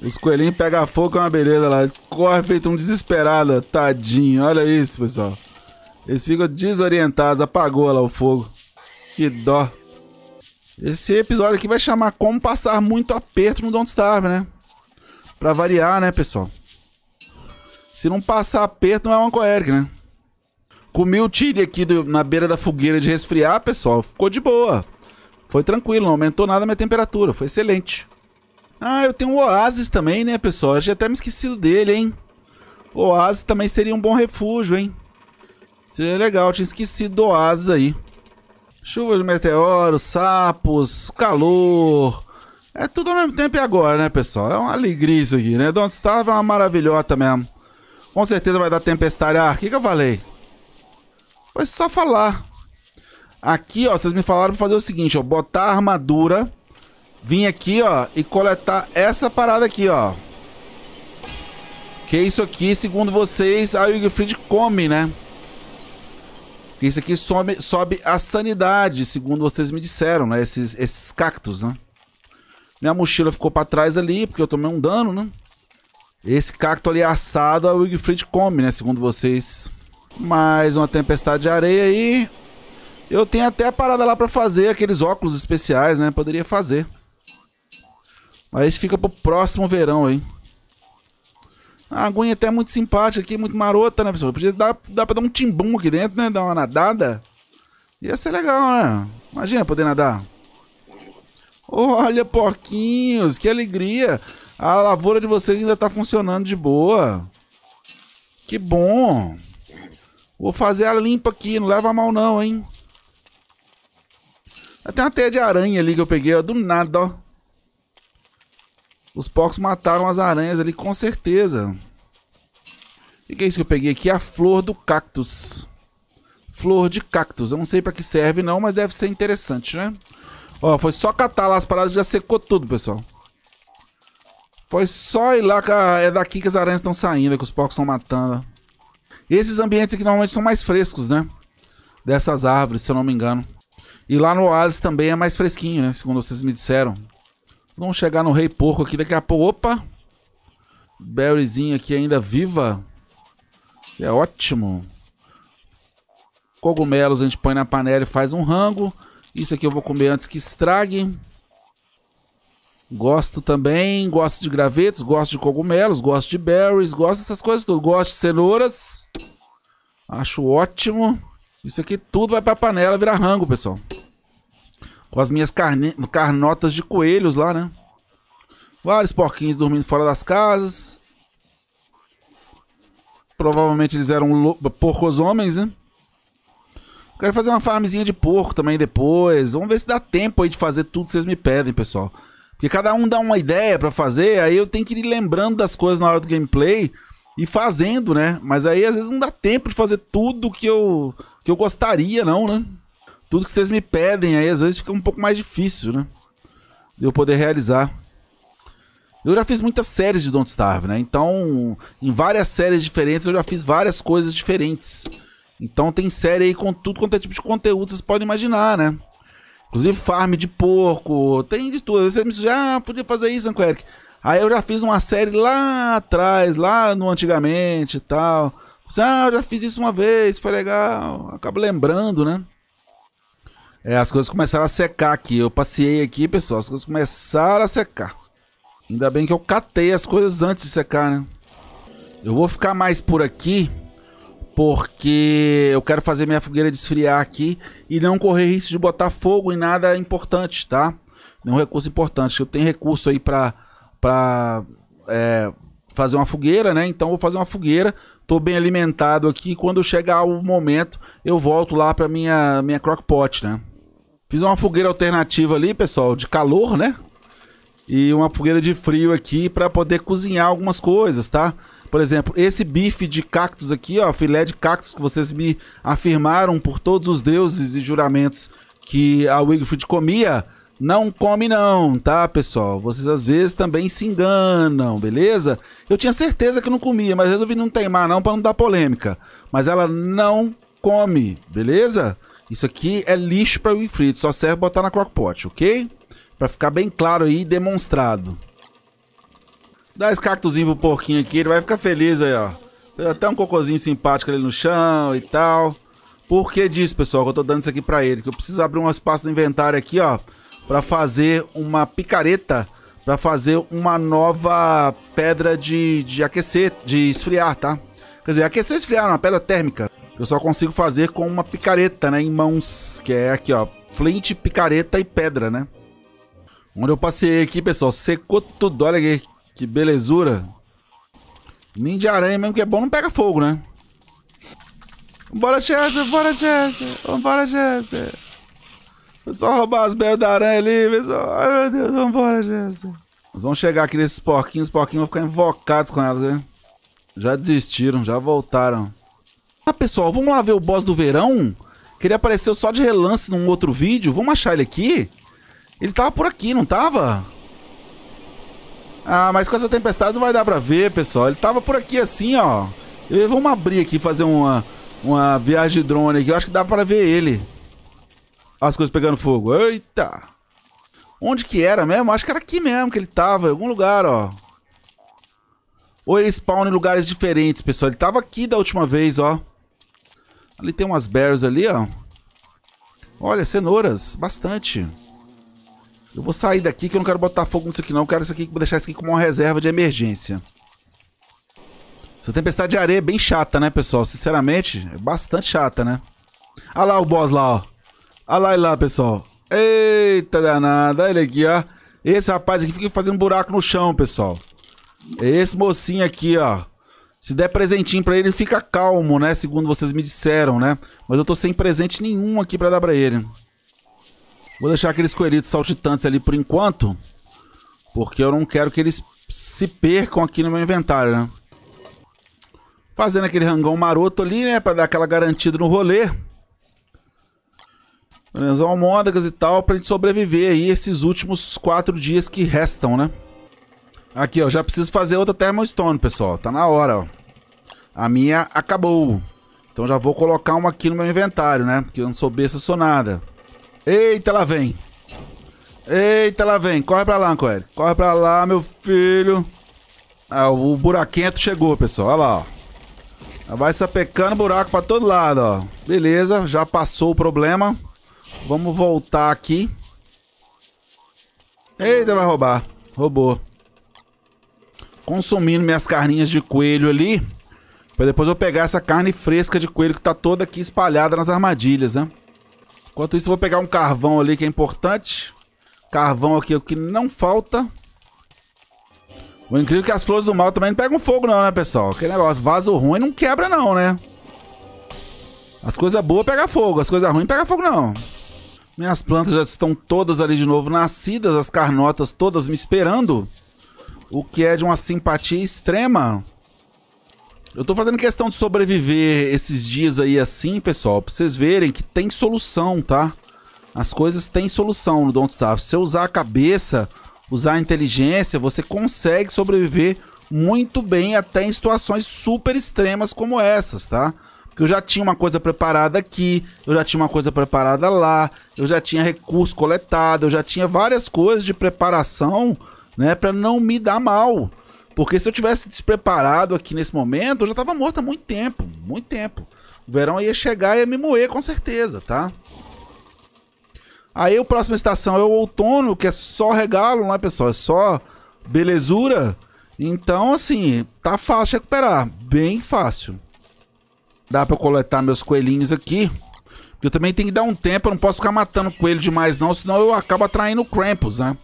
Os coelhinhos pegam fogo é uma beleza lá. Corre feito um desesperado, tadinho. Olha isso, pessoal. Eles ficam desorientados, apagou lá o fogo. Que dó. Esse episódio aqui vai chamar Como Passar Muito Aperto no Don't Starve, né? Pra variar, né, pessoal? Se não passar aperto, não é uma coerg, né? Comi o tigre aqui do, na beira da fogueira de resfriar, pessoal. Ficou de boa. Foi tranquilo, não aumentou nada a minha temperatura. Foi excelente. Ah, eu tenho o Oasis também, né, pessoal? Eu já até me esquecido dele, hein? O Oasis também seria um bom refúgio, hein? Seria legal, eu tinha esquecido do Oasis aí. Chuva de meteoros, sapos, calor... É tudo ao mesmo tempo e agora, né, pessoal? É uma alegria isso aqui, né? onde estava é uma maravilhota mesmo. Com certeza vai dar tempestade. Ah, o que, que eu falei? Foi só falar. Aqui, ó, vocês me falaram pra fazer o seguinte, ó. Botar armadura vir aqui, ó, e coletar essa parada aqui, ó. Que isso aqui, segundo vocês, a Wilfried come, né? que isso aqui sobe, sobe a sanidade, segundo vocês me disseram, né? Esses, esses cactos, né? Minha mochila ficou pra trás ali, porque eu tomei um dano, né? Esse cacto ali assado, a Wilfried come, né? Segundo vocês. Mais uma tempestade de areia aí. Eu tenho até a parada lá pra fazer, aqueles óculos especiais, né? Poderia fazer. Mas fica pro próximo verão hein? A aguinha até é muito simpática aqui, muito marota, né, pessoal? Podia dar, dar pra dar um timbum aqui dentro, né? Dar uma nadada. Ia ser legal, né? Imagina poder nadar. Olha, porquinhos, que alegria. A lavoura de vocês ainda tá funcionando de boa. Que bom. Vou fazer a limpa aqui, não leva a mal não, hein? Até uma teia de aranha ali que eu peguei, ó, do nada, ó. Os porcos mataram as aranhas ali, com certeza. O que é isso que eu peguei aqui? A flor do cactus. Flor de cactus. Eu não sei pra que serve não, mas deve ser interessante, né? Ó, foi só catar lá as paradas e já secou tudo, pessoal. Foi só ir lá, é daqui que as aranhas estão saindo, é que os porcos estão matando. esses ambientes aqui normalmente são mais frescos, né? Dessas árvores, se eu não me engano. E lá no oásis também é mais fresquinho, né? Segundo vocês me disseram. Vamos chegar no rei porco aqui daqui a pouco. Opa! Berryzinha aqui ainda viva. É ótimo. Cogumelos a gente põe na panela e faz um rango. Isso aqui eu vou comer antes que estrague. Gosto também, gosto de gravetos, gosto de cogumelos, gosto de berries, gosto dessas coisas tudo. Gosto de cenouras. Acho ótimo. Isso aqui tudo vai pra panela virar rango, pessoal. Com as minhas carne... carnotas de coelhos lá, né? Vários porquinhos dormindo fora das casas. Provavelmente eles eram porcos homens, né? Quero fazer uma farmzinha de porco também depois. Vamos ver se dá tempo aí de fazer tudo que vocês me pedem, pessoal. Porque cada um dá uma ideia para fazer, aí eu tenho que ir lembrando das coisas na hora do gameplay e fazendo, né? Mas aí às vezes não dá tempo de fazer tudo que eu que eu gostaria, não, né? tudo que vocês me pedem aí às vezes fica um pouco mais difícil, né? De eu poder realizar. Eu já fiz muitas séries de Don't Starve, né? Então, em várias séries diferentes, eu já fiz várias coisas diferentes. Então, tem série aí com tudo quanto é tipo de conteúdo, vocês podem imaginar, né? Inclusive, farm de porco, tem de tudo. Às vezes você me sugere, ah, podia fazer isso, Anqueric. Aí eu já fiz uma série lá atrás, lá no antigamente e tal. Você, ah, eu já fiz isso uma vez, foi legal. Acabo lembrando, né? É, as coisas começaram a secar aqui. Eu passei aqui, pessoal, as coisas começaram a secar. Ainda bem que eu catei as coisas antes de secar, né? Eu vou ficar mais por aqui, porque eu quero fazer minha fogueira desfriar aqui e não correr risco de botar fogo em nada importante, tá? Nenhum recurso importante. Eu tenho recurso aí pra, pra é, fazer uma fogueira, né? Então eu vou fazer uma fogueira tô bem alimentado aqui. Quando chegar o momento, eu volto lá para minha minha crockpot, né? Fiz uma fogueira alternativa ali, pessoal, de calor, né? E uma fogueira de frio aqui para poder cozinhar algumas coisas, tá? Por exemplo, esse bife de cactos aqui, ó, filé de cactos que vocês me afirmaram por todos os deuses e juramentos que a Wigfried comia, não come não, tá, pessoal? Vocês às vezes também se enganam, beleza? Eu tinha certeza que não comia, mas resolvi não teimar não para não dar polêmica. Mas ela não come, beleza? Isso aqui é lixo para Winfried, só serve botar na crockpot, ok? Para ficar bem claro aí e demonstrado. Dá esse cactozinho pro porquinho aqui, ele vai ficar feliz aí, ó. Fez até um cocôzinho simpático ali no chão e tal. Por que disso, pessoal? Que eu tô dando isso aqui pra ele. Que eu preciso abrir um espaço no inventário aqui, ó para fazer uma picareta para fazer uma nova pedra de, de aquecer, de esfriar, tá? Quer dizer, aquecer e esfriar, é uma pedra térmica. Eu só consigo fazer com uma picareta, né, em mãos, que é aqui, ó, flint, picareta e pedra, né? Onde eu passei aqui, pessoal, secou tudo, olha aqui, que belezura. Nem de aranha mesmo, que é bom, não pega fogo, né? Bora, Chester, bora, Chester, bora, Chester só roubar as belas da aranha ali, pessoal. Ai, meu Deus, vambora, Jesus. Nós vamos chegar aqui nesses porquinhos, os porquinhos vão ficar invocados com elas, né? Já desistiram, já voltaram. Ah, pessoal, vamos lá ver o boss do verão? Que ele apareceu só de relance num outro vídeo. Vamos achar ele aqui? Ele tava por aqui, não tava? Ah, mas com essa tempestade não vai dar pra ver, pessoal. Ele tava por aqui assim, ó. Eu, vamos abrir aqui, fazer uma, uma viagem de drone aqui. Eu acho que dá pra ver ele. As coisas pegando fogo. Eita! Onde que era mesmo? Acho que era aqui mesmo que ele tava, em algum lugar, ó. Ou ele spawna em lugares diferentes, pessoal. Ele tava aqui da última vez, ó. Ali tem umas bears ali, ó. Olha, cenouras. Bastante. Eu vou sair daqui que eu não quero botar fogo nisso aqui não. Eu quero isso aqui, vou deixar isso aqui como uma reserva de emergência. Essa tempestade de areia é bem chata, né, pessoal? Sinceramente, é bastante chata, né? Olha lá o boss lá, ó. Olha lá, lá, pessoal. Eita danada, olha ele aqui, ó. Esse rapaz aqui fica fazendo buraco no chão, pessoal. Esse mocinho aqui, ó. Se der presentinho pra ele, ele fica calmo, né? Segundo vocês me disseram, né? Mas eu tô sem presente nenhum aqui pra dar pra ele. Vou deixar aqueles coelhitos saltitantes ali por enquanto. Porque eu não quero que eles se percam aqui no meu inventário, né? Fazendo aquele rangão maroto ali, né? Pra dar aquela garantida no rolê. Transar almôndegas e tal, pra gente sobreviver aí esses últimos quatro dias que restam, né? Aqui, ó, já preciso fazer outra Thermostone, pessoal. Tá na hora, ó. A minha acabou. Então já vou colocar uma aqui no meu inventário, né? Porque eu não sou besta, sou nada. Eita, lá vem. Eita, lá vem. Corre pra lá, Ancoel. Corre pra lá, meu filho. Ah, o buraquento chegou, pessoal. Olha lá, ó. Vai sapecando buraco pra todo lado, ó. Beleza, já passou o problema. Vamos voltar aqui. Eita, vai roubar. Roubou. Consumindo minhas carninhas de coelho ali. Pra depois eu pegar essa carne fresca de coelho que tá toda aqui espalhada nas armadilhas, né? Enquanto isso, eu vou pegar um carvão ali que é importante. Carvão aqui é o que não falta. O incrível é que as flores do mal também não pegam fogo não, né, pessoal? Aquele negócio, vaso ruim não quebra não, né? As coisas boas pegam fogo, as coisas ruins pegam fogo não. Minhas plantas já estão todas ali de novo nascidas, as carnotas todas me esperando. O que é de uma simpatia extrema. Eu tô fazendo questão de sobreviver esses dias aí assim, pessoal, pra vocês verem que tem solução, tá? As coisas têm solução no Don't Starve. Se você usar a cabeça, usar a inteligência, você consegue sobreviver muito bem até em situações super extremas como essas, tá? Porque eu já tinha uma coisa preparada aqui, eu já tinha uma coisa preparada lá, eu já tinha recurso coletado, eu já tinha várias coisas de preparação, né, para não me dar mal. Porque se eu tivesse despreparado aqui nesse momento, eu já tava morto há muito tempo, muito tempo. O verão ia chegar e ia me moer com certeza, tá? Aí a próxima estação é o outono, que é só regalo, né, é, pessoal? É só belezura. Então, assim, tá fácil recuperar. Bem fácil. Dá pra eu coletar meus coelhinhos aqui. eu também tenho que dar um tempo, eu não posso ficar matando coelho demais não, senão eu acabo atraindo Krampus, né?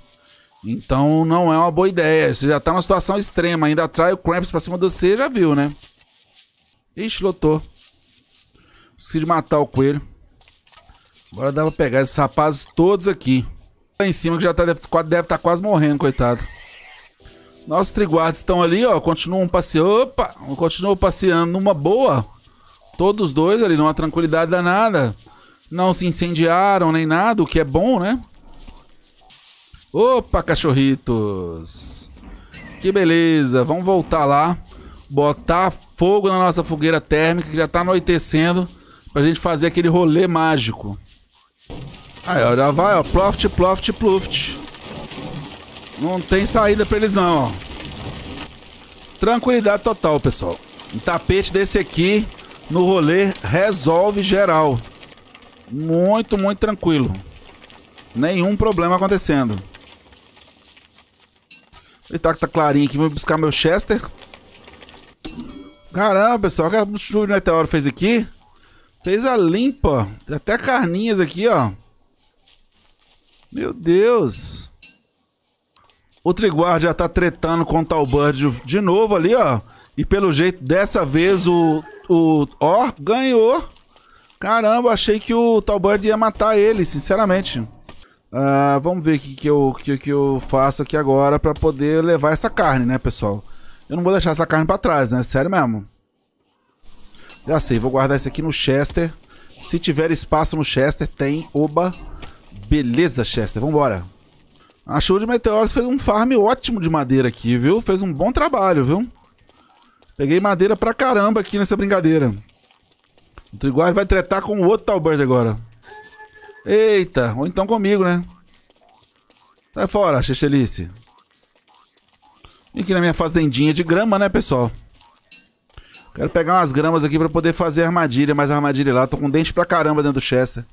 Então não é uma boa ideia. Você já tá numa situação extrema, ainda atrai o Krampus pra cima de você, já viu, né? Ixi, lotou. Esqueci de matar o coelho. Agora dá pra pegar esses rapazes todos aqui. Lá em cima que já tá, deve estar tá quase morrendo, coitado. Nossos triguardes estão ali, ó. Continuam passeando. Opa! Continuam passeando numa boa. Todos dois ali numa tranquilidade danada. Não se incendiaram nem nada, o que é bom, né? Opa, cachorritos! Que beleza! Vamos voltar lá, botar fogo na nossa fogueira térmica que já tá anoitecendo pra gente fazer aquele rolê mágico. Aí, ó, já vai, ó, ploft, ploft, pluft. Não tem saída pra eles não, ó. Tranquilidade total, pessoal. Um tapete desse aqui no rolê resolve geral. Muito, muito tranquilo. Nenhum problema acontecendo. Eita, que tá, tá clarinho aqui. Vou buscar meu Chester. Caramba, pessoal. O que o Meteoro né? fez aqui? Fez a limpa. Tem até carninhas aqui, ó. Meu Deus. O Triguard já tá tretando com o Talbud de novo ali, ó. E pelo jeito, dessa vez, o o ó, ganhou. Caramba, achei que o Talbird ia matar ele, sinceramente. Uh, vamos ver o que, que, eu, que, que eu faço aqui agora pra poder levar essa carne, né, pessoal? Eu não vou deixar essa carne pra trás, né? Sério mesmo. Já sei, vou guardar isso aqui no Chester. Se tiver espaço no Chester, tem. Oba. Beleza, Chester. Vambora. A chuva de meteoros fez um farm ótimo de madeira aqui, viu? Fez um bom trabalho, viu? Peguei madeira pra caramba aqui nessa brincadeira. O Triguard vai tretar com o outro Talbert agora. Eita, ou então comigo, né? Sai tá fora, Chechelice. Vim aqui na minha fazendinha de grama, né, pessoal? Quero pegar umas gramas aqui pra poder fazer armadilha, mas armadilha lá, tô com dente pra caramba dentro do Chester.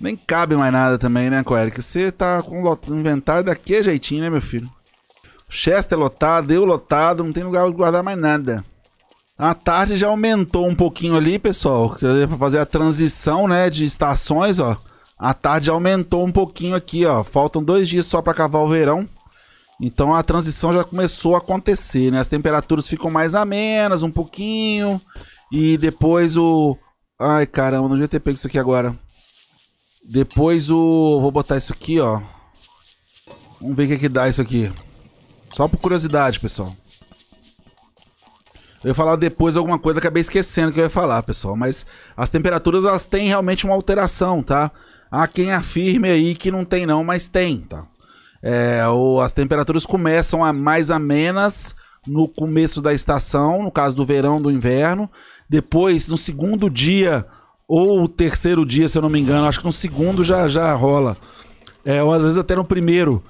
Nem cabe mais nada também, né, Coeric? Você tá com o inventário daquele jeitinho, né, meu filho? Chester é lotado, eu lotado, não tem lugar para guardar mais nada. A tarde já aumentou um pouquinho ali, pessoal, para fazer a transição, né, de estações, ó. A tarde aumentou um pouquinho aqui, ó. Faltam dois dias só para acabar o verão. Então a transição já começou a acontecer, né? As temperaturas ficam mais amenas um pouquinho. E depois o... Ai, caramba, não devia ter pego isso aqui agora. Depois o... Vou botar isso aqui, ó. Vamos ver o que, é que dá isso aqui. Só por curiosidade, pessoal. Eu ia falar depois alguma coisa, acabei esquecendo que eu ia falar, pessoal. Mas as temperaturas, elas têm realmente uma alteração, tá? Há quem afirme aí que não tem não, mas tem, tá? É, ou as temperaturas começam a mais amenas no começo da estação, no caso do verão, do inverno. Depois, no segundo dia ou o terceiro dia, se eu não me engano, acho que no segundo já, já rola. É, ou às vezes até no primeiro,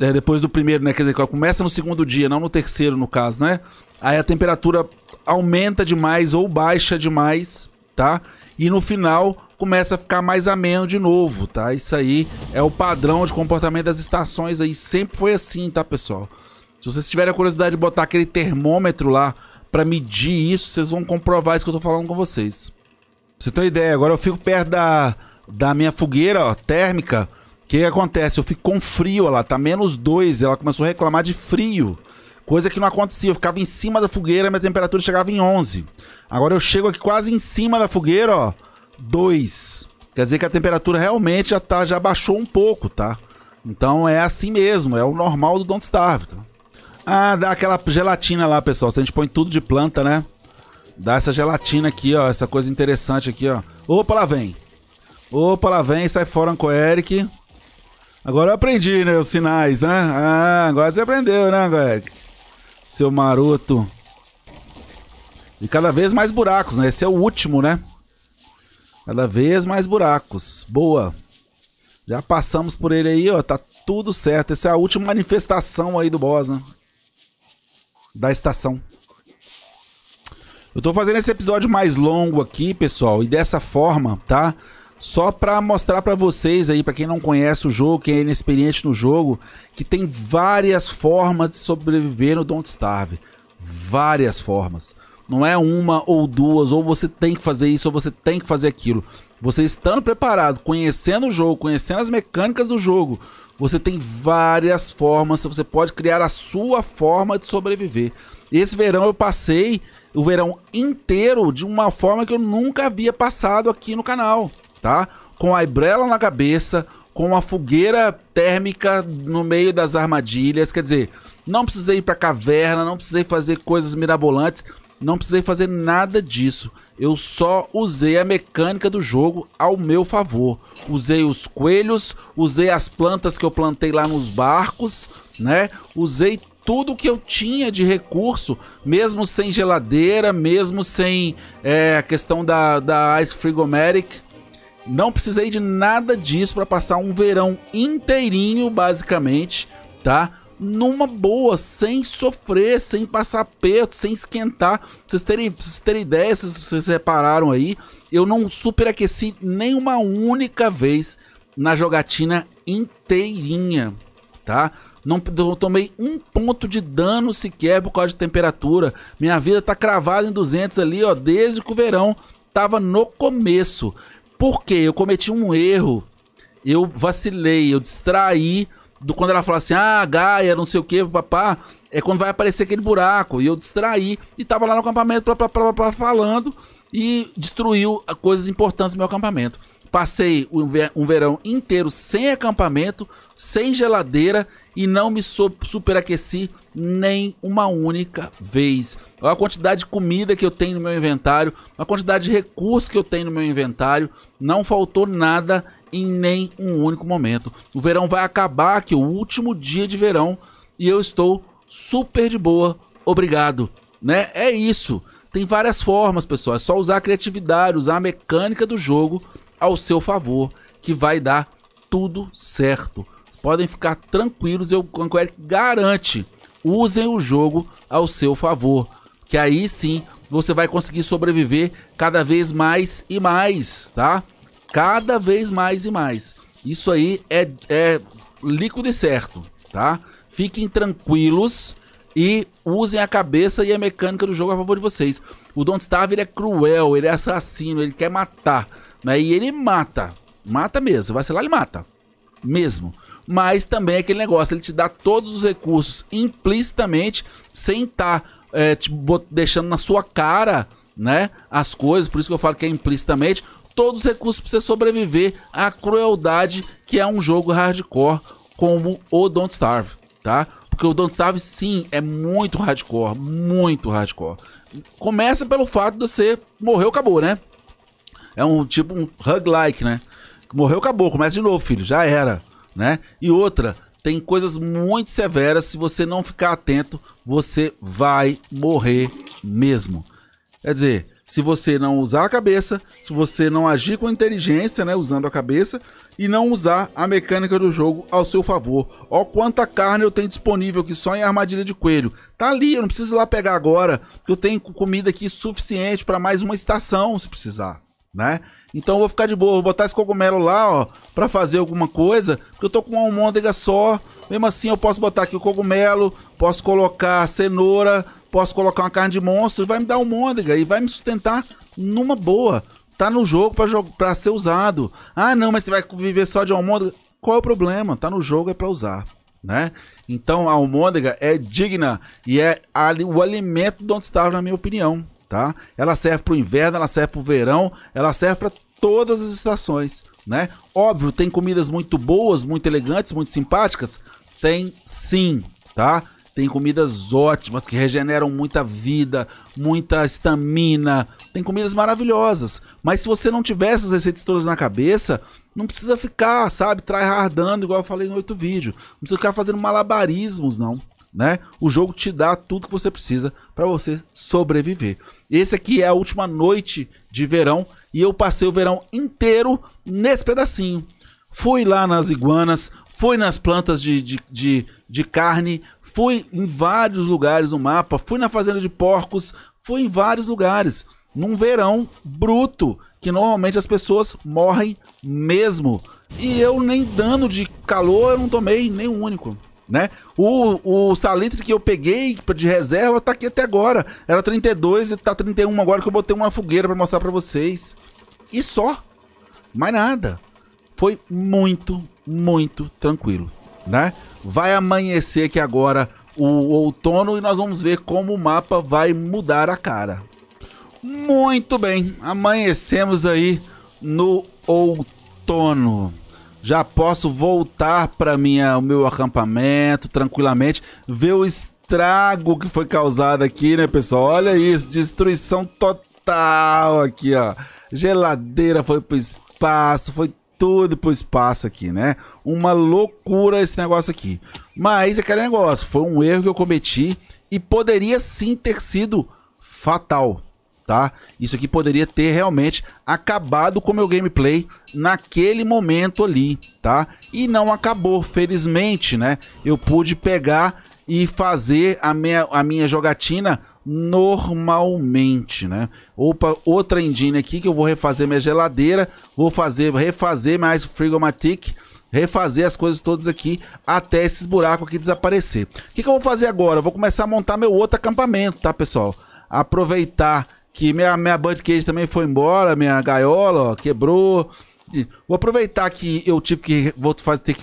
é, depois do primeiro, né? Quer dizer, começa no segundo dia, não no terceiro, no caso, né? Aí a temperatura aumenta demais ou baixa demais, tá? E no final começa a ficar mais ameno de novo, tá? Isso aí é o padrão de comportamento das estações aí, sempre foi assim, tá, pessoal? Se vocês tiverem a curiosidade de botar aquele termômetro lá para medir isso, vocês vão comprovar isso que eu tô falando com vocês. Pra você ter uma ideia, agora eu fico perto da, da minha fogueira ó, térmica que acontece? Eu fico com frio, ela tá menos 2, ela começou a reclamar de frio. Coisa que não acontecia, eu ficava em cima da fogueira, minha temperatura chegava em 11. Agora eu chego aqui quase em cima da fogueira, ó, 2. Quer dizer que a temperatura realmente já, tá, já baixou um pouco, tá? Então é assim mesmo, é o normal do Don't Starve. Tá? Ah, dá aquela gelatina lá, pessoal. Se a gente põe tudo de planta, né? Dá essa gelatina aqui, ó, essa coisa interessante aqui, ó. Opa, lá vem. Opa, lá vem, sai fora, o Eric. Agora eu aprendi, né? Os sinais, né? Ah, agora você aprendeu, né, galera? Seu maroto. E cada vez mais buracos, né? Esse é o último, né? Cada vez mais buracos. Boa. Já passamos por ele aí, ó. Tá tudo certo. Essa é a última manifestação aí do boss, né? Da estação. Eu tô fazendo esse episódio mais longo aqui, pessoal. E dessa forma, tá? Tá? Só para mostrar para vocês aí, para quem não conhece o jogo, quem é inexperiente no jogo, que tem várias formas de sobreviver no Don't Starve. Várias formas. Não é uma ou duas, ou você tem que fazer isso, ou você tem que fazer aquilo. Você estando preparado, conhecendo o jogo, conhecendo as mecânicas do jogo, você tem várias formas, você pode criar a sua forma de sobreviver. Esse verão eu passei o verão inteiro de uma forma que eu nunca havia passado aqui no canal tá? Com a ibrela na cabeça, com a fogueira térmica no meio das armadilhas, quer dizer, não precisei ir pra caverna, não precisei fazer coisas mirabolantes, não precisei fazer nada disso. Eu só usei a mecânica do jogo ao meu favor. Usei os coelhos, usei as plantas que eu plantei lá nos barcos, né? Usei tudo que eu tinha de recurso, mesmo sem geladeira, mesmo sem é, a questão da, da Ice Frigomeric, não precisei de nada disso para passar um verão inteirinho, basicamente, tá? Numa boa, sem sofrer, sem passar perto, sem esquentar. vocês terem, vocês terem ideia, se vocês repararam aí, eu não superaqueci nenhuma única vez na jogatina inteirinha, tá? Não tomei um ponto de dano sequer por causa de temperatura. Minha vida tá cravada em 200 ali, ó, desde que o verão tava no começo. Porque eu cometi um erro, eu vacilei, eu distraí do quando ela fala assim, ah, Gaia, não sei o que, papá, é quando vai aparecer aquele buraco. E eu distraí e tava lá no acampamento blá, falando e destruiu coisas importantes do meu acampamento. Passei um verão inteiro sem acampamento, sem geladeira e não me superaqueci nem uma única vez. Olha a quantidade de comida que eu tenho no meu inventário, a quantidade de recursos que eu tenho no meu inventário, não faltou nada em nem um único momento. O verão vai acabar, que o último dia de verão, e eu estou super de boa, obrigado, né? É isso. Tem várias formas, pessoal. É só usar a criatividade, usar a mecânica do jogo ao seu favor, que vai dar tudo certo podem ficar tranquilos, eu Conquer garante. Usem o jogo ao seu favor, que aí sim você vai conseguir sobreviver cada vez mais e mais, tá? Cada vez mais e mais. Isso aí é, é líquido e certo, tá? Fiquem tranquilos e usem a cabeça e a mecânica do jogo a favor de vocês. O Don't Starve ele é cruel, ele é assassino, ele quer matar, né? E ele mata, mata mesmo, vai ser lá ele mata, mesmo mas também é aquele negócio, ele te dá todos os recursos implicitamente, sem estar tá, é, deixando na sua cara, né, as coisas, por isso que eu falo que é implicitamente, todos os recursos para você sobreviver à crueldade que é um jogo hardcore como o Don't Starve, tá? Porque o Don't Starve, sim, é muito hardcore, muito hardcore. Começa pelo fato de você morreu, acabou, né? É um tipo um hug-like, né? Morreu, acabou, começa de novo, filho, já era né? E outra, tem coisas muito severas, se você não ficar atento, você vai morrer mesmo. Quer dizer, se você não usar a cabeça, se você não agir com inteligência, né, usando a cabeça, e não usar a mecânica do jogo ao seu favor. Ó quanta carne eu tenho disponível aqui só em armadilha de coelho. Tá ali, eu não preciso ir lá pegar agora, que eu tenho comida aqui suficiente para mais uma estação se precisar né? Então eu vou ficar de boa, vou botar esse cogumelo lá, ó, pra fazer alguma coisa, porque eu tô com uma almôndega só. Mesmo assim eu posso botar aqui o cogumelo, posso colocar cenoura, posso colocar uma carne de monstro, e vai me dar almôndega e vai me sustentar numa boa. Tá no jogo pra, jo pra ser usado. Ah, não, mas você vai viver só de almôndega. Qual é o problema? Tá no jogo, é pra usar, né? Então a almôndega é digna e é ali, o alimento de onde estava, na minha opinião tá? Ela serve para o inverno, ela serve para o verão, ela serve para todas as estações, né? Óbvio, tem comidas muito boas, muito elegantes, muito simpáticas? Tem sim, tá? Tem comidas ótimas que regeneram muita vida, muita estamina. Tem comidas maravilhosas. Mas se você não tiver essas receitas todas na cabeça, não precisa ficar, sabe, tryhardando, igual eu falei no outro vídeo. Não precisa ficar fazendo malabarismos, não. Né? O jogo te dá tudo que você precisa para você sobreviver. Esse aqui é a última noite de verão e eu passei o verão inteiro nesse pedacinho. Fui lá nas iguanas, fui nas plantas de, de, de, de carne, fui em vários lugares no mapa, fui na fazenda de porcos, fui em vários lugares. Num verão bruto, que normalmente as pessoas morrem mesmo. E eu nem dano de calor eu não tomei, nem um único né? O, o salitre que eu peguei de reserva tá aqui até agora. Era 32 e tá 31 agora que eu botei uma fogueira para mostrar para vocês. E só. Mais nada. Foi muito, muito tranquilo, né? Vai amanhecer aqui agora o, o outono e nós vamos ver como o mapa vai mudar a cara. Muito bem, amanhecemos aí no outono já posso voltar para minha o meu acampamento tranquilamente, ver o estrago que foi causado aqui, né, pessoal? Olha isso, destruição total aqui, ó. Geladeira foi pro espaço, foi tudo pro espaço aqui, né? Uma loucura esse negócio aqui. Mas aquele negócio, foi um erro que eu cometi e poderia sim ter sido fatal tá? Isso aqui poderia ter realmente acabado com o meu gameplay naquele momento ali, tá? E não acabou, felizmente, né? Eu pude pegar e fazer a minha, a minha jogatina normalmente, né? Opa, outra engine aqui que eu vou refazer minha geladeira, vou fazer, refazer mais Frigomatic, refazer as coisas todas aqui até esses buracos aqui desaparecer. O que, que eu vou fazer agora? Eu vou começar a montar meu outro acampamento, tá, pessoal? Aproveitar que minha, minha Bud Cage também foi embora, minha gaiola ó, quebrou. Vou aproveitar que eu tive que vou fazer, ter que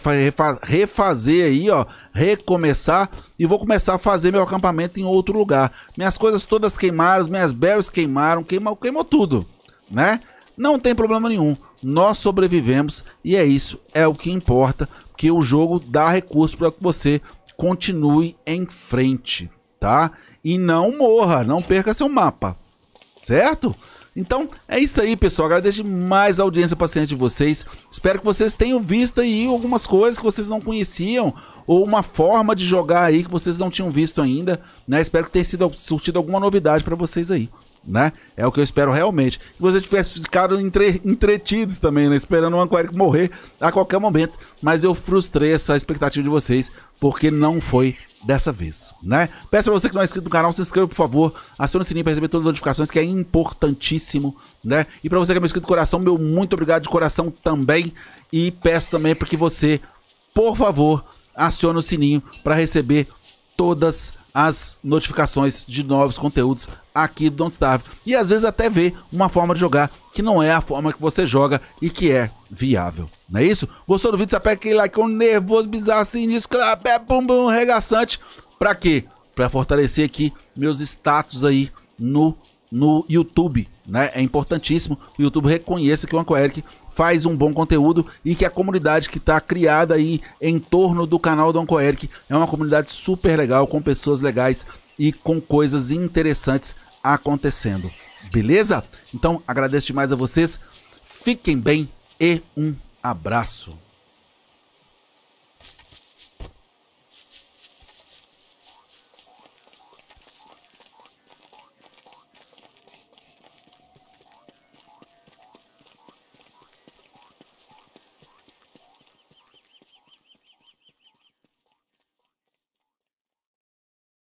refazer aí, ó, recomeçar e vou começar a fazer meu acampamento em outro lugar. Minhas coisas todas queimaram, minhas berries queimaram, queimou, queimou tudo, né? Não tem problema nenhum. Nós sobrevivemos e é isso, é o que importa, que o jogo dá recurso para que você continue em frente, tá? E não morra, não perca seu mapa certo? Então é isso aí, pessoal. Agradeço mais a audiência e paciência de vocês. Espero que vocês tenham visto aí algumas coisas que vocês não conheciam ou uma forma de jogar aí que vocês não tinham visto ainda, né? Espero que tenha sido surtido alguma novidade para vocês aí. Né? É o que eu espero realmente. Que vocês tivessem ficado entre, entretidos também, né? Esperando o Anquaric morrer a qualquer momento. Mas eu frustrei essa expectativa de vocês, porque não foi dessa vez, né? Peço para você que não é inscrito no canal, se inscreva, por favor. Acione o sininho para receber todas as notificações, que é importantíssimo, né? E para você que é meu inscrito do coração, meu muito obrigado de coração também. E peço também para que você, por favor, acione o sininho para receber todas as notificações de novos conteúdos aqui do Don't Starve. E às vezes até ver uma forma de jogar que não é a forma que você joga e que é viável. Não é isso? Gostou do vídeo? Você aperta aquele like um nervoso, bizarro, sinistro, pé, bum, bum, regaçante. Pra quê? Pra fortalecer aqui meus status aí no, no YouTube, né? É importantíssimo que o YouTube reconheça que o Uncle Eric faz um bom conteúdo e que a comunidade que está criada aí em torno do canal do Uncle Eric é uma comunidade super legal, com pessoas legais e com coisas interessantes acontecendo. Beleza? Então agradeço demais a vocês. Fiquem bem e um abraço.